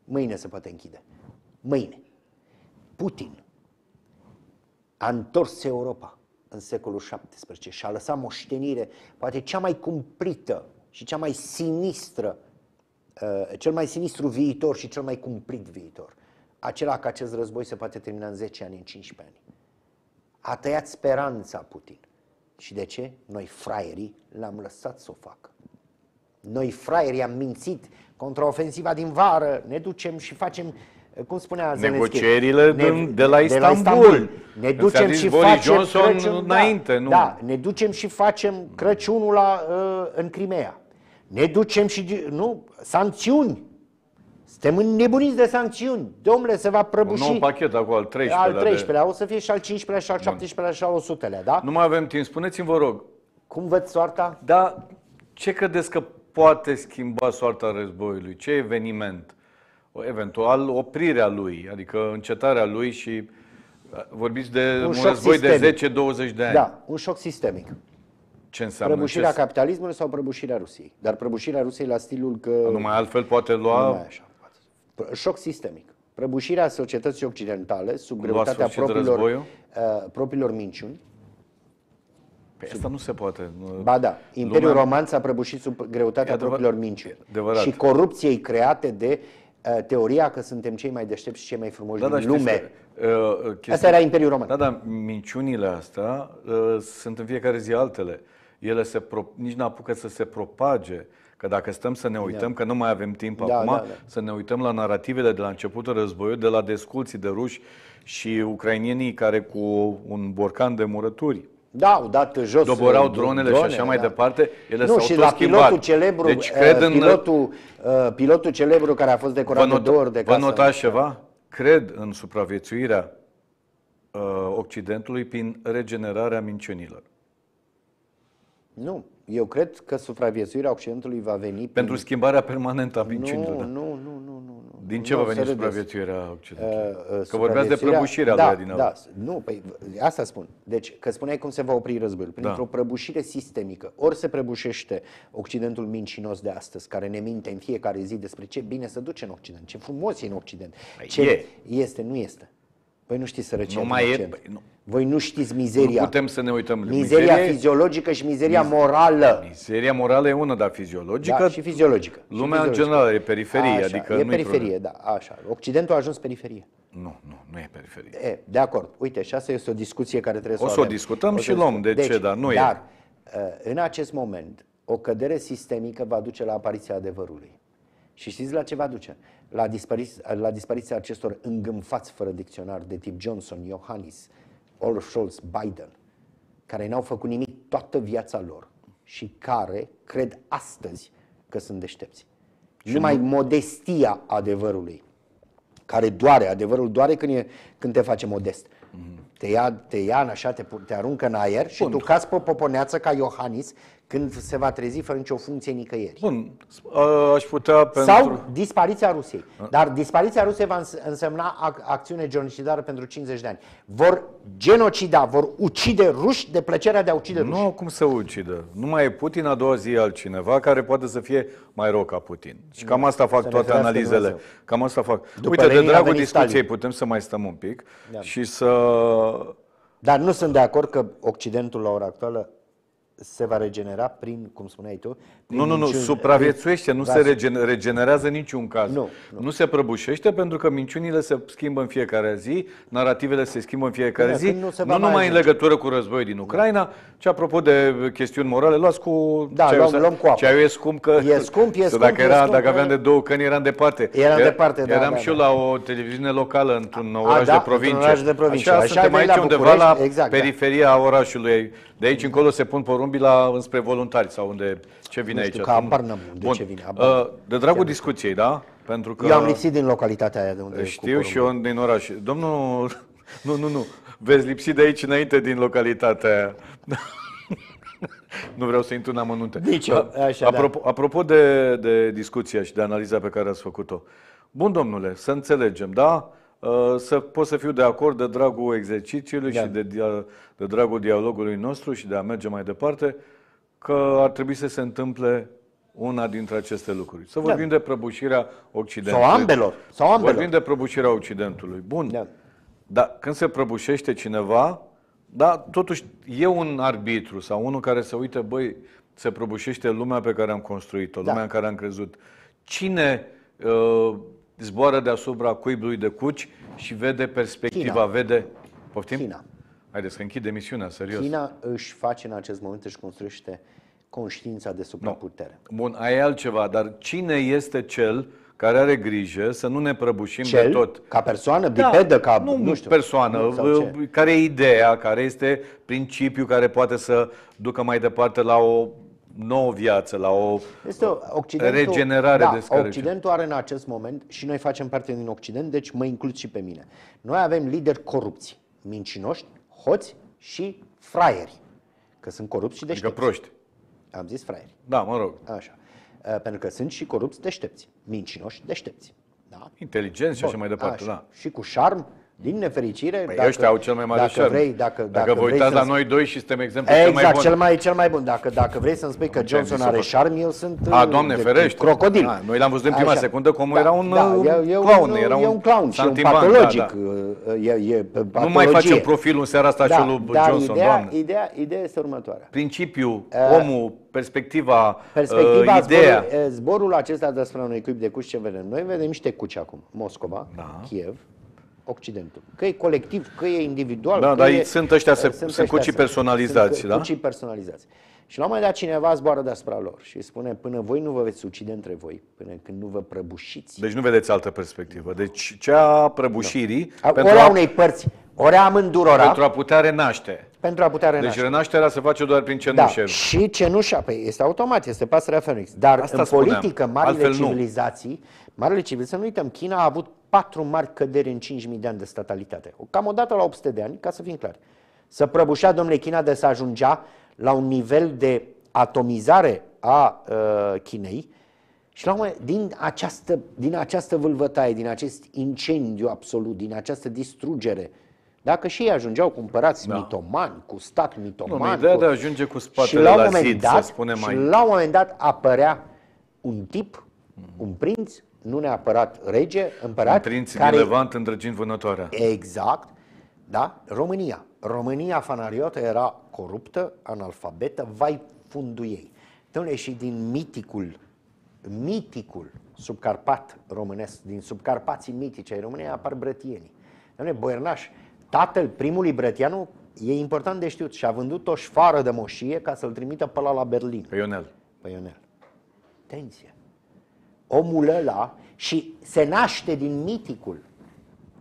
Mâine se poate închide. Mâine. Putin a întors Europa în secolul XVII și a lăsat moștenire, poate cea mai cumplită și cea mai sinistră, uh, cel mai sinistru viitor și cel mai cumplit viitor. Acela că acest război se poate termina în 10 ani, în 15 ani. A tăiat speranța Putin. Și de ce? Noi, fraierii, l-am lăsat să o facă. Noi fraierii am mințit contra ofensiva din vară, ne ducem și facem uh, cum spunea Zelenski, negocierile ne, de, la Istanbul. de la Istanbul. Ne ducem și Boris facem Johnson Crăciun, înainte, da, nu? Da, ne ducem și facem Crăciunul la, uh, în Crimea. Ne ducem și, nu, sancțiuni. Suntem înnebuniți de sancțiuni. Domnule, se va prăbuși... Un nou pachet acolo, al 13-lea. Al 13-lea, de... o să fie și al 15-lea, și al 17-lea, și al 100-lea, da? Nu mai avem timp. Spuneți-mi, vă rog. Cum văd soarta? Da, ce credeți că poate schimba soarta războiului, ce eveniment, eventual oprirea lui, adică încetarea lui și vorbiți de un, un război sistemic. de 10-20 de ani. Da, un șoc sistemic. Ce înseamnă? Prăbușirea ce... capitalismului sau prăbușirea Rusiei. Dar prăbușirea Rusiei la stilul că... Numai altfel poate lua... mai așa. Șoc sistemic. Prăbușirea societății occidentale sub greutatea propriilor, uh, propriilor minciuni, sub... asta nu se poate. Ba da, Imperiul Lumea... Roman s-a prăbușit sub greutatea adevărat, propriilor mincini și corupției create de uh, teoria că suntem cei mai deștepți și cei mai frumoși da, din da, lume. Că, uh, uh chestia... Asta era Imperiul Roman. Da, da, minciunile astea uh, sunt în fiecare zi altele. Ele se pro... nici nu apucă să se propage. Că dacă stăm să ne da. uităm, da. că nu mai avem timp da, acum, da, da. să ne uităm la narativele de la începutul războiului, de la desculții de ruși și ucrainienii care cu un borcan de murături da, au dat jos. Doborau uh, dronele, drone, și așa mai da. departe. Ele nu, și la schimbat. pilotul celebru, deci, uh, cred uh, pilotul, uh, pilotul celebru care a fost decorat not, de două ori de casă. Vă nota ceva? Cred în supraviețuirea uh, Occidentului prin regenerarea minciunilor. Nu eu cred că supraviețuirea Occidentului va veni... Prin... Pentru schimbarea permanentă a minciunilor. Nu, nu, nu, nu, nu, nu. Din ce nu, va veni supraviețuirea uh, Occidentului? Uh, uh, supraviețuirea... Că vorbeați de prăbușirea da, din da, Nu, păi, asta spun. Deci, că spuneai cum se va opri războiul. Da. Printr-o da. prăbușire sistemică. Ori se prăbușește Occidentul mincinos de astăzi, care ne minte în fiecare zi despre ce bine se duce în Occident, ce frumos e în Occident. Păi ce e. este, nu este. Păi nu știi să răcești. Nu mai e. Păi, nu. Voi nu știți mizeria. Nu putem să ne uităm. Mizeria, mizeria fiziologică și mizeria miz... morală. Mizeria morală e una, dar fiziologică... Da, și fiziologică. Lumea în general e periferie. Așa, adică e periferie, da, așa. Occidentul a ajuns periferie. Nu, nu, nu e periferie. E, de acord. Uite, și asta este o discuție care trebuie o să o avem. discutăm o și luăm de deci, ce, dar nu dar, e. Uh, în acest moment, o cădere sistemică va duce la apariția adevărului. Și știți la ce va duce? La, dispariția la dispariția acestor îngânfați fără dicționar de tip Johnson, Iohannis, uh, Olaf Scholz, Biden, care n-au făcut nimic toată viața lor și care cred astăzi că sunt deștepți. Și Numai nu... modestia adevărului, care doare, adevărul doare când, e, când te face modest. Mm-hmm. Te ia, te ia în așa, te, te aruncă în aer și Bun. tu cazi pe poponeață ca Iohannis, când se va trezi fără nicio funcție nicăieri. Bun, aș putea pentru... Sau dispariția Rusiei. Dar dispariția Rusiei va însemna acțiune genocidară pentru 50 de ani. Vor genocida, vor ucide ruși de plăcerea de a ucide ruși. Nu, cum să ucidă? Nu mai e Putin a doua zi altcineva care poate să fie mai rău ca Putin. Și cam asta fac să toate analizele. Dumnezeu. Cam asta fac. După Uite, de dragul discuției Stalin. putem să mai stăm un pic da. și să... Dar nu sunt de acord că Occidentul la ora actuală se va regenera prin, cum spuneai tu, nu, nu, nu, supraviețuiește, nu se regenerează niciun caz. Nu, nu. nu se prăbușește pentru că minciunile se schimbă în fiecare zi, narativele se schimbă în fiecare Bine, zi, nu, se nu numai în legătură cu războiul din Ucraina, ci apropo de chestiuni morale, luați cu da, ceaiul, luăm, luăm cu apă. ceaiul e scump, că e scump, e scump, dacă, era, e scump, dacă aveam de două căni eram departe. Eram era, departe, da, Eram da, și eu da. la o televiziune locală într-un oraș, da, de provincie. oraș de provincie. Așa, Așa suntem aici undeva la exact, da. periferia orașului. De aici încolo se pun porumbii la, înspre voluntari sau unde ce vine nu știu, aici. Că abar n-am de Bun. ce vine. Uh, abar. De dragul discuției, da? Pentru că... Eu am lipsit din localitatea aia de unde Știu și eu din oraș. Domnul... Nu, nu, nu. Veți lipsi de aici înainte din localitatea aia. nu vreau să intru în amănunte. Nici eu. Așa, da. apropo, da. apropo de, de discuția și de analiza pe care ați făcut-o. Bun, domnule, să înțelegem, da? Uh, să pot să fiu de acord de dragul exercițiului da. și de, de dragul dialogului nostru și de a merge mai departe că ar trebui să se întâmple una dintre aceste lucruri. Să da. vorbim da. de prăbușirea Occidentului. Sau ambelor. Sau ambelor. Vorbim de prăbușirea Occidentului. Bun. Da. Dar când se prăbușește cineva, da, totuși e un arbitru sau unul care se uite, băi, se prăbușește lumea pe care am construit-o, da. lumea da. în care am crezut. Cine uh, zboară deasupra cuibului de cuci și vede perspectiva, China. vede... Poftim? China. Haideți că închid emisiunea, serios. China își face în acest moment, își construiește conștiința de supraputere. No. Bun, ai altceva, dar cine este cel care are grijă să nu ne prăbușim cel, de tot? ca persoană, da. bipedă, da, ca nu, nu știu, persoană, nu, care e ideea, care este principiul care poate să ducă mai departe la o nouă viață, la o este Occidentul, regenerare da, de scarăcie. Occidentul are în acest moment, și noi facem parte din Occident, deci mă includ și pe mine. Noi avem lideri corupți, mincinoși, hoți și fraieri. Că sunt corupți și adică deștepți. Adică proști. Am zis fraieri. Da, mă rog. Așa. Uh, pentru că sunt și corupți deștepți, mincinoși deștepți. Da? Inteligenți și așa mai departe, așa. da. Și cu șarm din nefericire, păi dacă, ăștia au cel mai mare dacă șarm. vrei, dacă, dacă, dacă vă uitați la noi doi și suntem exemplu exact, cel mai exact, bun. cel mai, cel mai bun. Dacă, dacă vrei să-mi spui că Johnson are șarm, eu sunt A, doamne, de, ferește. crocodil. A, noi l-am văzut în prima Așa. secundă cum da, era un da, e, clown. Era un, e un clown și un patologic. Da, da. Uh, e, e patologie. Nu mai facem profilul în seara asta da, și lui da, Johnson, ideea, doamne. Ideea, ideea este următoarea. Principiul, uh, omul, perspectiva, uh, perspectiva uh, ideea. Zborul, eh, zborul acesta despre un echip de cuci ce vedem? Noi vedem niște cuci acum. Moscova, da. Kiev, Occidentul. Că e colectiv, că e individual. Da, că dar e, sunt ăștia, se, sunt, sunt cucii personalizați, sunt da? Cucii personalizați. Și la un moment dat cineva zboară deasupra lor și spune, până voi nu vă veți ucide între voi, până când nu vă prăbușiți. Deci nu vedeți altă perspectivă. Deci cea a prăbușirii... Da. Pentru ori a unei părți, ori a amândurora... Pentru a putea renaște. Pentru a putea renaște. Deci renașterea se face doar prin cenușă. Da. Și cenușa, păi este automat, este pasărea Phoenix. Dar Asta în spuneam. politică, marile Altfel civilizații nu Marele civil, să nu uităm, China a avut patru mari căderi în 5.000 de ani de statalitate. Cam odată la 800 de ani, ca să fim clari. Să prăbușea, domnule, China de să ajungea la un nivel de atomizare a uh, Chinei și la un moment, din această, din această vâlvătaie, din acest incendiu absolut, din această distrugere, dacă și ei ajungeau cumpărați da. mitomani, cu stat mitoman. Nu, ideea cu... de a ajunge cu spatele și la, un moment la zid, dat, să spunem mai... și la un moment dat apărea un tip, mm-hmm. un prinț, nu neapărat rege, împărat. Prinț care... Milevant îndrăgind vânătoarea. Exact, da? România. România fanariotă era coruptă, analfabetă, vai fundul ei. Dom'le, și din miticul, miticul subcarpat românesc, din subcarpații mitice ai României apar brătienii. Dom'le, Boernaș, tatăl primului brătianu, e important de știut, și-a vândut o șfară de moșie ca să-l trimită pe la, Berlin. Pe Ionel. Pe Ionel. Atenție! omul ăla și se naște din miticul,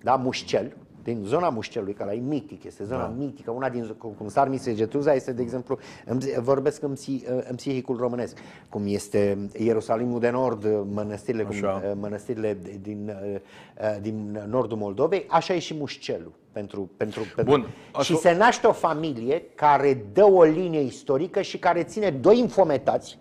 da, mușcel, din zona mușcelului, care e mitic, este zona da. mitică, una din, cum s-ar Getuza, este, de exemplu, îmi, vorbesc în, psi, în psihicul românesc, cum este Ierusalimul de Nord, mănăstirile, cum, eh, mănăstirile din, eh, eh, din nordul Moldovei, așa e și mușcelul. Pentru, pentru, pentru. Bun. Așa... Și se naște o familie care dă o linie istorică și care ține doi infometați,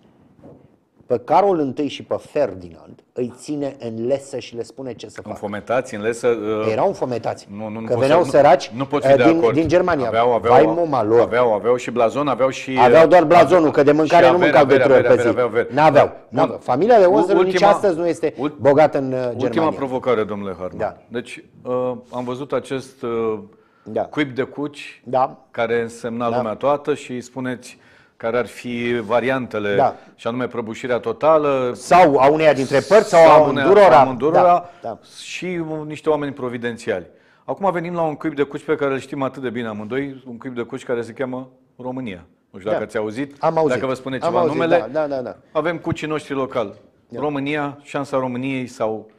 pe Carol I și pe Ferdinand îi ține în lesă și le spune ce să facă. Înfometați în lesă? Uh, Erau înfometați. Nu, nu, nu că veneau să, săraci nu, nu pot uh, fi din, acord. din Germania. Aveau, aveau, lor. Aveau, aveau și blazon, aveau și... Uh, aveau doar blazonul, că de mâncare nu mâncau de trei pe zi. Aveau, da. aveau, aveau. Familia de Ozer nici astăzi nu este bogată în uh, Germania. Ultima provocare, domnule Harman. Da. Deci uh, am văzut acest... Uh, da. cuib de cuci da. care însemna da. lumea toată și spuneți care ar fi variantele, da. și anume prăbușirea totală. Sau a uneia dintre părți, sau, sau a amândurora. amândurora da, da. Și niște oameni providențiali. Acum venim la un clip de cuci pe care îl știm atât de bine amândoi, un clip de cuci care se cheamă România. Nu știu da. dacă ați auzit, Am auzit, dacă vă spune ceva Am auzit, numele. Da, da, da, da. Avem cucii noștri local, Da. România, șansa României sau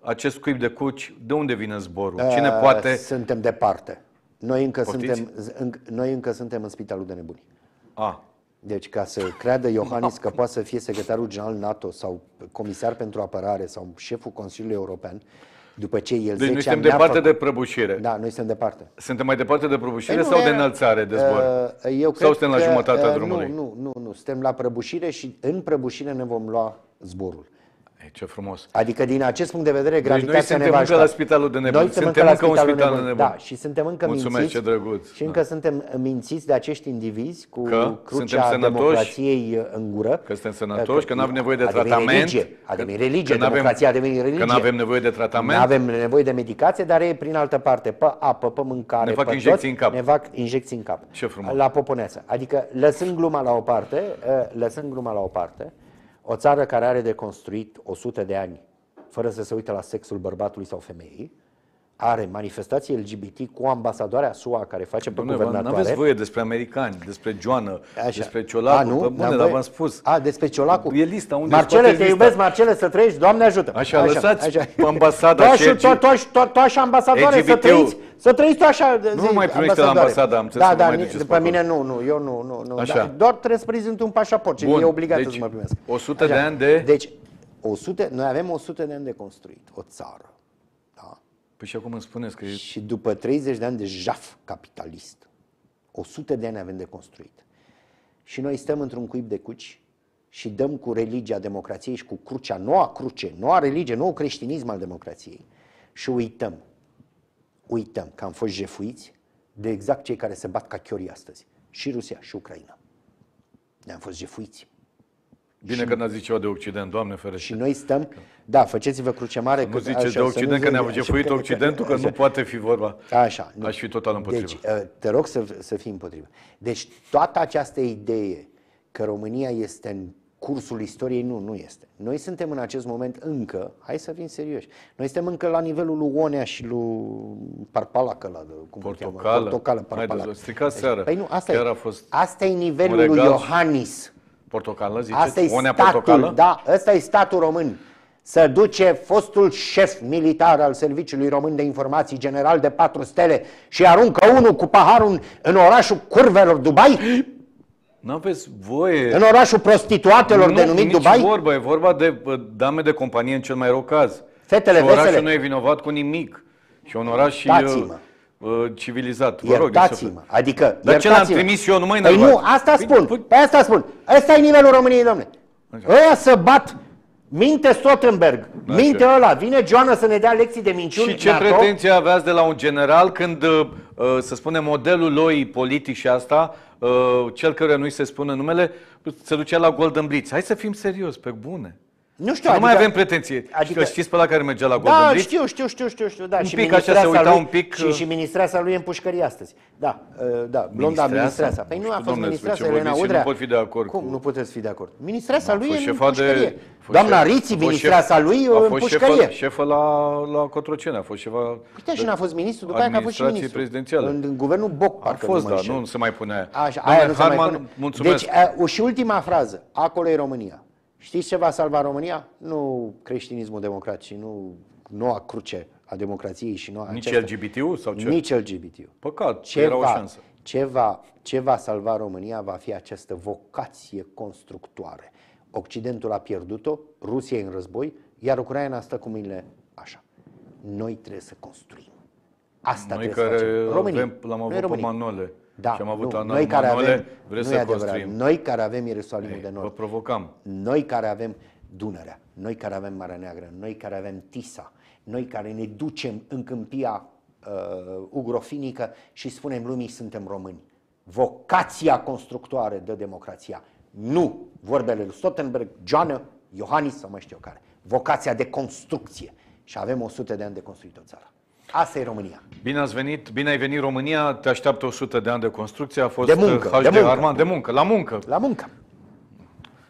acest cuib de cuci, de unde vine zborul? Eh, Cine A, poate? Suntem departe. Noi încă, suntem, în, noi încă suntem în spitalul de nebuni. A, deci ca să creadă Iohannis da. că poate să fie secretarul general NATO sau comisar pentru apărare sau șeful Consiliului European, după ce el deci noi suntem departe făcut... de prăbușire. Da, noi suntem departe. Suntem mai departe de prăbușire păi sau de înălțare de zbor? Uh, eu sau suntem că, la jumătatea uh, drumului? Nu, nu, nu, nu. Suntem la prăbușire și în prăbușire ne vom lua zborul ce frumos. Adică din acest punct de vedere, gravitația deci noi suntem ne încă la spitalul de nebuni. Noi suntem, suntem încă la spitalul un spital nebun. nebun. Da, și suntem încă Mulțumesc, mințiți. ce drăguț. Și încă da. suntem mințiți de acești indivizi cu că crucea democrației în gură. Că suntem sănătoși, că, că nu avem nevoie de tratament. Religie. A devenit religie, că, democrația a devenit religie. Că nu avem nevoie de tratament. Nu avem nevoie de medicație, dar e prin altă parte, pe apă, pe mâncare, ne fac pe injecții tot, în cap. Ne fac injecții în cap. Ce frumos. La poponeață. Adică lăsând gluma la o parte, eh, lăsând gluma la o parte, o țară care are de construit 100 de ani fără să se uite la sexul bărbatului sau femeii, are manifestații LGBT cu ambasadoarea SUA care face pe guvernatoare. Nu aveți voie despre americani, despre Joană, Așa. despre Ciolacu, a, nu? bune, dar v-am spus. A, despre Ciolacu. E lista, unde Marcele, te iubesc, Marcele, să trăiești, Doamne ajută. Așa, așa lăsați așa. ambasada Toași ambasadoare să trăiți, să trăiți așa. Nu mai primește la ambasada, am Da, da, pe mine nu, nu, eu nu, nu, nu. Da. Doar trebuie să prezint un pașaport, ce e obligat deci, să mă primesc. 100 de ani de... Deci, 100, noi avem 100 de ani de construit o țară Păi și acum îmi spuneți că e... Și după 30 de ani de jaf capitalist, 100 de ani avem de construit. Și noi stăm într-un cuib de cuci și dăm cu religia democrației și cu crucea, noua cruce, noua religie, nou creștinism al democrației. Și uităm, uităm că am fost jefuiți de exact cei care se bat ca chiorii astăzi. Și Rusia și Ucraina. Ne-am fost jefuiți. Bine și, că n-a zis ceva de Occident, Doamne ferește. Și noi stăm, da, făceți-vă cruce mare. Nu că, zice așa, de Occident că ne-a jefuit Occidentul, că, că, că nu poate fi vorba. Așa. Nu. Aș fi total împotrivă. Deci, uh, te rog să, să fii împotrivă. Deci toată această idee că România este în cursul istoriei, nu, nu este. Noi suntem în acest moment încă, hai să fim serioși, noi suntem încă la nivelul lui Onea și lui Parpalacă, la, cum Portocală. Portocală, Parpalacă. Hai, deci, seara. Păi nu, asta, Chiar e, a fost asta e nivelul lui Iohannis. Portocală, zice, Asta e Onea statul, portocală? da, ăsta e statul român. Să duce fostul șef militar al Serviciului Român de Informații, general de patru stele, și aruncă unul cu paharul în orașul curvelor Dubai? Nu, aveți voie. În orașul prostituatelor nu, denumit nici Dubai? Nu, vorba. E vorba de dame de companie în cel mai rău caz. Fetele și orașul vesele. nu e vinovat cu nimic. Și un oraș și... Dați-mă. Uh, Uh, civilizat. Vă iertați-mă. adică, Dar ce l-am trimis eu numai Păi nu, asta păi spun. Păi-, păi, asta spun. Ăsta e nivelul României, domnule. Ăia să bat Minte Stottenberg, da, minte așa. ăla, vine Joana să ne dea lecții de minciuni. Și ce NATO? pretenție aveați de la un general când, uh, uh, să spunem, modelul lui politic și asta, cel care nu-i se spune numele, se ducea la Golden Blitz. Hai să fim serios, pe bune. Nu știu, adică, nu mai adică- avem pretenție. Adică, că știți pe la care mergea la da, Golden Da, Beach? știu, știu, știu, știu, știu, da. Un și pic așa se uita lui, un pic... Și, și uh, ministreasa lui e în pușcărie astăzi. Da, uh, da, blonda ministreasa. Păi nu a fost ministreasa Elena Udrea. Nu pot fi de acord Cum? Nu puteți fi de acord. Ministreasa lui e în pușcărie. Doamna Riți, ministreasa lui în pușcărie. A fost șefă la Cotroceni, a fost șefă... Păi Uite, da, și n-a fost ministru, după aia a fost și ministru. prezidențială. În guvernul Boc, parcă A fost, da, nu se mai pune. Așa, aia nu se mai pune. Deci, și ultima frază. Acolo e România. Știți ce va salva România? Nu creștinismul democrat ci nu noua cruce a democrației și noua Nici LGBT-ul sau ce? Nici lgbt Păcat, ce era va, o șansă. Ce va, ce va salva România va fi această vocație constructoare. Occidentul a pierdut-o, Rusia e în război, iar Ucraina stă cu mâinile așa. Noi trebuie să construim. Asta Noi trebuie care să facem. România. avem, l-am avut pe Manole. Da, și am avut nu, noi care avem, vreți să adevărat, Noi care avem Ierusalimul Ei, de Nord. Vă provocam. Noi care avem Dunărea, noi care avem Marea Neagră, noi care avem Tisa, noi care ne ducem în câmpia uh, ugrofinică și spunem lumii suntem români. Vocația constructoare de democrația. Nu vorbele lui Stoltenberg, Joana, Iohannis sau mai știu eu care. Vocația de construcție. Și avem 100 de ani de construit o țară. Asta e România. Bine ați venit, bine ai venit România, te așteaptă 100 de ani de construcție, a fost de muncă, HD de muncă. Arman, de muncă, la muncă. La muncă.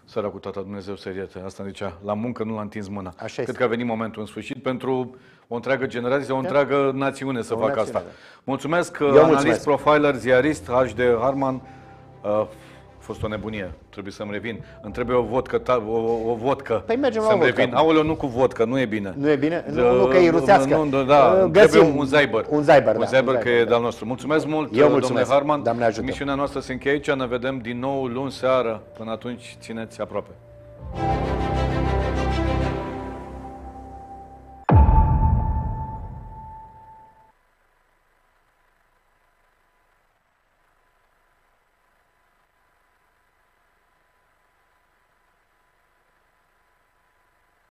Săra cu tata Dumnezeu să Asta zicea, la muncă nu l-a întins mâna. Așa Cred este. că a venit momentul în sfârșit pentru o întreagă generație, o da. întreagă națiune să o facă națiune. asta. Da. Mulțumesc, Eu uh, analist, mulțumesc. profiler, ziarist, HD Harman. Uh, fost o nebunie. Trebuie să-mi revin. Îmi trebuie o vodcă, ta, o, o, vodcă. Păi mergem să la vodcă. revin. Aoleu, nu cu vodcă, nu e bine. Nu e bine? Da, nu, nu, că e rusească. Nu, da, Găsim trebuie un zaiber. Un zaiber, Un zaiber, da, că e da. de-al nostru. Mulțumesc mult, Eu mulțumesc, domnule Harman. Da, ajută. Misiunea noastră se încheie aici. Ne vedem din nou luni seară. Până atunci, țineți aproape.